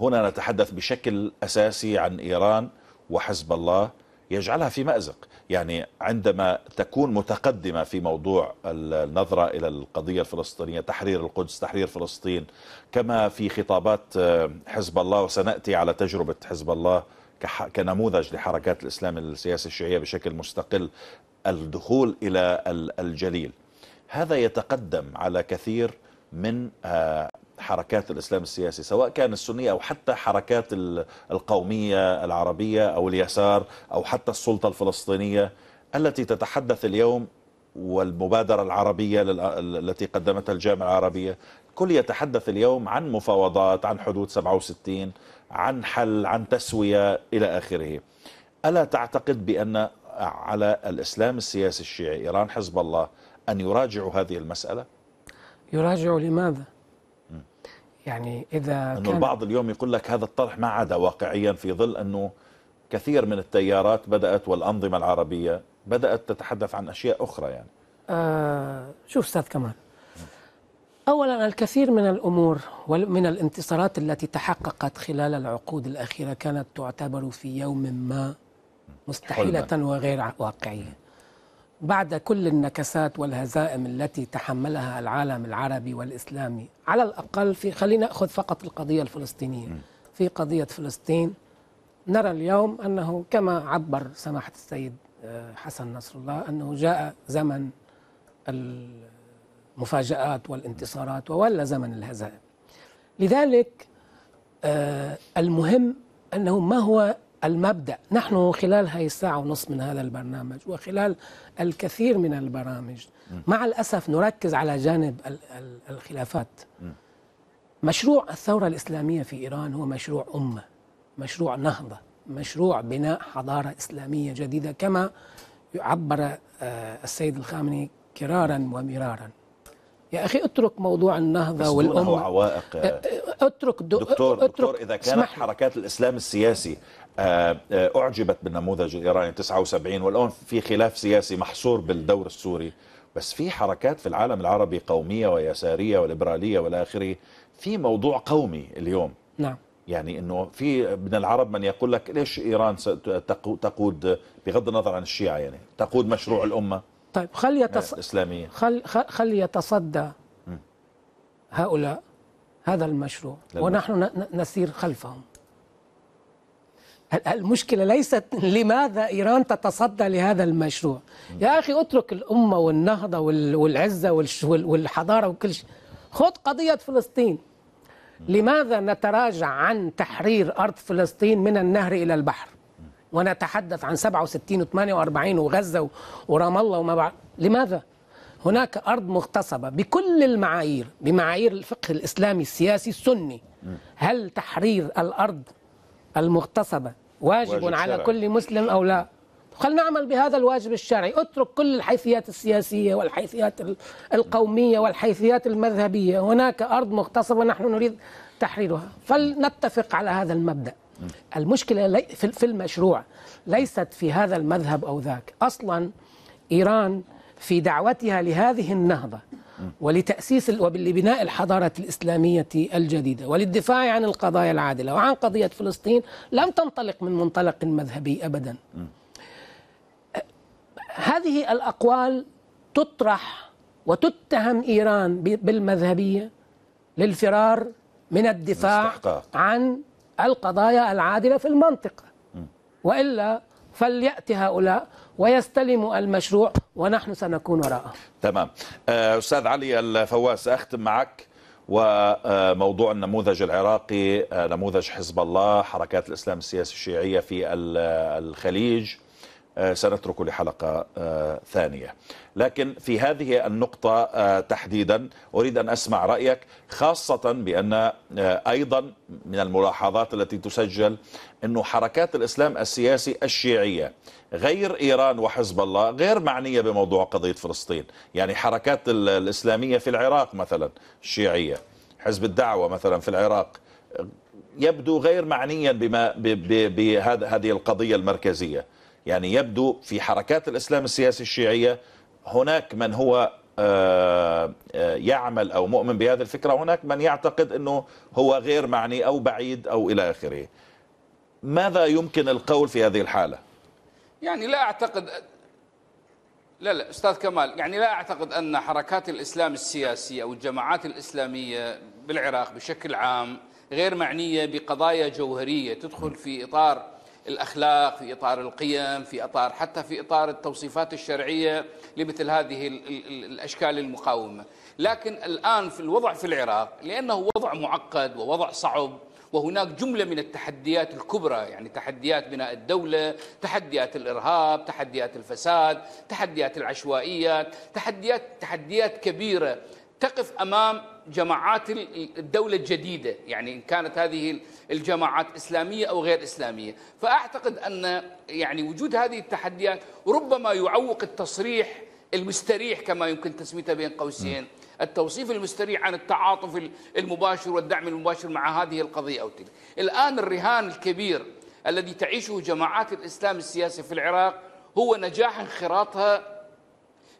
هنا نتحدث بشكل أساسي عن إيران وحزب الله يجعلها في مأزق يعني عندما تكون متقدمة في موضوع النظرة إلى القضية الفلسطينية تحرير القدس تحرير فلسطين كما في خطابات آه، حزب الله وسنأتي على تجربة حزب الله كنموذج لحركات الإسلام السياسي الشيعية بشكل مستقل الدخول إلى الجليل هذا يتقدم على كثير من آه، حركات الإسلام السياسي سواء كان السنية أو حتى حركات القومية العربية أو اليسار أو حتى السلطة الفلسطينية التي تتحدث اليوم والمبادرة العربية التي قدمتها الجامعة العربية كل يتحدث اليوم عن مفاوضات عن حدود 67 عن حل عن تسوية إلى آخره ألا تعتقد بأن على الإسلام السياسي الشيعي إيران حزب الله أن يراجعوا هذه المسألة؟ يراجعوا لماذا؟ يعني إذا أنه البعض اليوم يقول لك هذا الطرح ما عاد واقعيا في ظل أنه كثير من التيارات بدأت والأنظمة العربية بدأت تتحدث عن أشياء أخرى يعني آه شوف أستاذ كمال أولا الكثير من الأمور ومن الانتصارات التي تحققت خلال العقود الأخيرة كانت تعتبر في يوم ما مستحيلة وغير واقعية بعد كل النكسات والهزائم التي تحملها العالم العربي والإسلامي على الأقل في خلينا نأخذ فقط القضية الفلسطينية في قضية فلسطين نرى اليوم أنه كما عبر سماحة السيد آه، حسن نصر الله أنه جاء زمن المفاجآت والانتصارات وولى زمن الهزائم لذلك آه، المهم أنه ما هو المبدأ نحن خلال هذه الساعة ونصف من هذا البرنامج وخلال الكثير من البرامج مع الأسف نركز على جانب الخلافات مشروع الثورة الإسلامية في إيران هو مشروع أمة مشروع نهضة مشروع بناء حضارة إسلامية جديدة كما عبر آه، السيد الخامنئي كرارا ومرارا يا اخي اترك موضوع النهضه والامه عوائق اترك دو دكتور, دكتور اترك دكتور اذا كانت حركات الاسلام السياسي آه، آه، أعجبت بالنموذج الإيراني 79 والآن في خلاف سياسي محصور بالدور السوري بس في حركات في العالم العربي قومية ويسارية وليبرالية والى اخره في موضوع قومي اليوم نعم يعني انه في من العرب من يقول لك ليش ايران تقود بغض النظر عن الشيعة يعني تقود مشروع الامة طيب خل يتص... الاسلامية خل خل يتصدى هؤلاء هذا المشروع للمشروع. ونحن نسير خلفهم المشكلة ليست لماذا إيران تتصدى لهذا المشروع يا أخي اترك الأمة والنهضة والعزة والحضارة وكل شيء خذ قضية فلسطين لماذا نتراجع عن تحرير أرض فلسطين من النهر إلى البحر ونتحدث عن 67 و48 وغزة ورام الله وما بعد لماذا؟ هناك أرض مغتصبة بكل المعايير بمعايير الفقه الإسلامي السياسي السني هل تحرير الأرض المغتصبة واجب, واجب على شرعي. كل مسلم أو لا خلينا نعمل بهذا الواجب الشرعي اترك كل الحيثيات السياسية والحيثيات القومية والحيثيات المذهبية هناك أرض مغتصبة نحن نريد تحريرها فلنتفق على هذا المبدأ المشكلة في المشروع ليست في هذا المذهب أو ذاك أصلا إيران في دعوتها لهذه النهضة ولتأسيس ولبناء الحضارة الإسلامية الجديدة وللدفاع عن القضايا العادلة وعن قضية فلسطين لم تنطلق من منطلق مذهبي أبدا هذه الأقوال تطرح وتتهم إيران بالمذهبية للفرار من الدفاع عن القضايا العادلة في المنطقة وإلا فليأتي هؤلاء ويستلم المشروع ونحن سنكون وراءه تمام آه، أستاذ علي الفواز أختم معك وموضوع النموذج العراقي آه، نموذج حزب الله حركات الإسلام السياسي الشيعية في الخليج آه، سنتركه لحلقة ثانية لكن في هذه النقطة تحديدا أريد أن أسمع رأيك خاصة بأن أيضا من الملاحظات التي تسجل أنه حركات الإسلام السياسي الشيعية غير إيران وحزب الله غير معنية بموضوع قضية فلسطين يعني حركات الإسلامية في العراق مثلا الشيعية حزب الدعوة مثلا في العراق يبدو غير معنيا بما بهذه القضية المركزية يعني يبدو في حركات الإسلام السياسي الشيعية هناك من هو آه، آه، يعمل أو مؤمن بهذه الفكرة هناك من يعتقد أنه هو غير معني أو بعيد أو إلى آخره ماذا يمكن القول في هذه الحالة يعني لا أعتقد لا لا أستاذ كمال يعني لا أعتقد أن حركات الإسلام السياسية أو الجماعات الإسلامية بالعراق بشكل عام غير معنية بقضايا جوهرية تدخل في إطار الأخلاق في إطار القيم في إطار حتى في إطار التوصيفات الشرعية لمثل هذه الأشكال المقاومة لكن الآن في الوضع في العراق لأنه وضع معقد ووضع صعب وهناك جملة من التحديات الكبرى يعني تحديات بناء الدولة تحديات الإرهاب تحديات الفساد تحديات العشوائيات تحديات تحديات كبيرة تقف امام جماعات الدوله الجديده يعني ان كانت هذه الجماعات اسلاميه او غير اسلاميه فاعتقد ان يعني وجود هذه التحديات ربما يعوق التصريح المستريح كما يمكن تسميته بين قوسين التوصيف المستريح عن التعاطف المباشر والدعم المباشر مع هذه القضية أو تلك الآن الرهان الكبير الذي تعيشه جماعات الإسلام السياسي في العراق هو نجاح انخراطها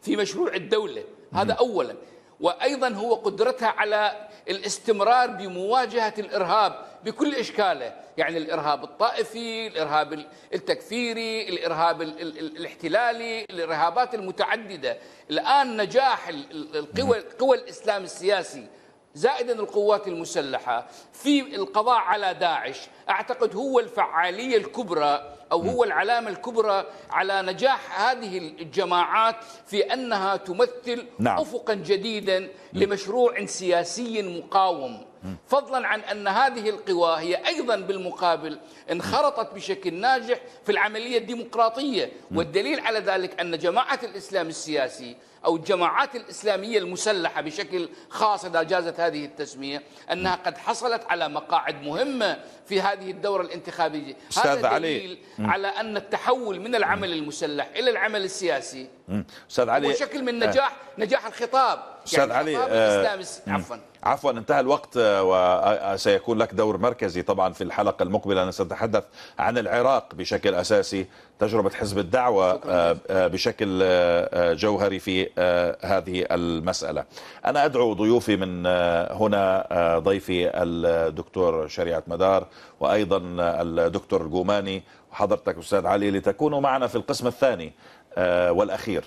في مشروع الدولة هذا أولا وأيضا هو قدرتها على الاستمرار بمواجهة الإرهاب بكل إشكاله يعني الإرهاب الطائفي الإرهاب التكفيري الإرهاب الاحتلالي الإرهابات المتعددة الآن نجاح القوى, القوى الإسلام السياسي زائدا القوات المسلحة في القضاء على داعش أعتقد هو الفعالية الكبرى أو هو العلامة الكبرى على نجاح هذه الجماعات في أنها تمثل نعم. أفقا جديدا لمشروع سياسي مقاوم فضلا عن أن هذه القوى هي أيضا بالمقابل انخرطت بشكل ناجح في العملية الديمقراطية والدليل على ذلك أن جماعة الإسلام السياسي أو الجماعات الإسلامية المسلحة بشكل خاص إذا جازت هذه التسمية أنها قد حصلت على مقاعد مهمة في هذه الدورة الانتخابية هذا دليل علي. على أن التحول من العمل المسلح إلى العمل السياسي أستاذ علي هو شكل من آه. نجاح نجاح الخطاب أستاذ يعني علي الخطاب الإسلامي آه. عفوا عفوا انتهى الوقت آه، وسيكون لك دور مركزي طبعا في الحلقة المقبلة نتحدث عن العراق بشكل أساسي تجربة حزب الدعوة آه، آه، بشكل جوهري في هذه المسألة أنا أدعو ضيوفي من هنا ضيفي الدكتور شريعة مدار وأيضا الدكتور الجوماني وحضرتك أستاذ علي لتكونوا معنا في القسم الثاني والأخير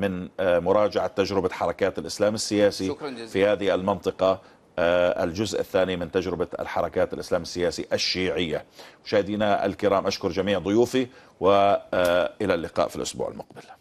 من آه، مراجعة تجربة حركات الإسلام السياسي في هذه المنطقة آه، الجزء الثاني من تجربة الحركات الإسلام السياسي الشيعية مشاهدينا الكرام أشكر جميع ضيوفي وإلى آه، اللقاء في الأسبوع المقبل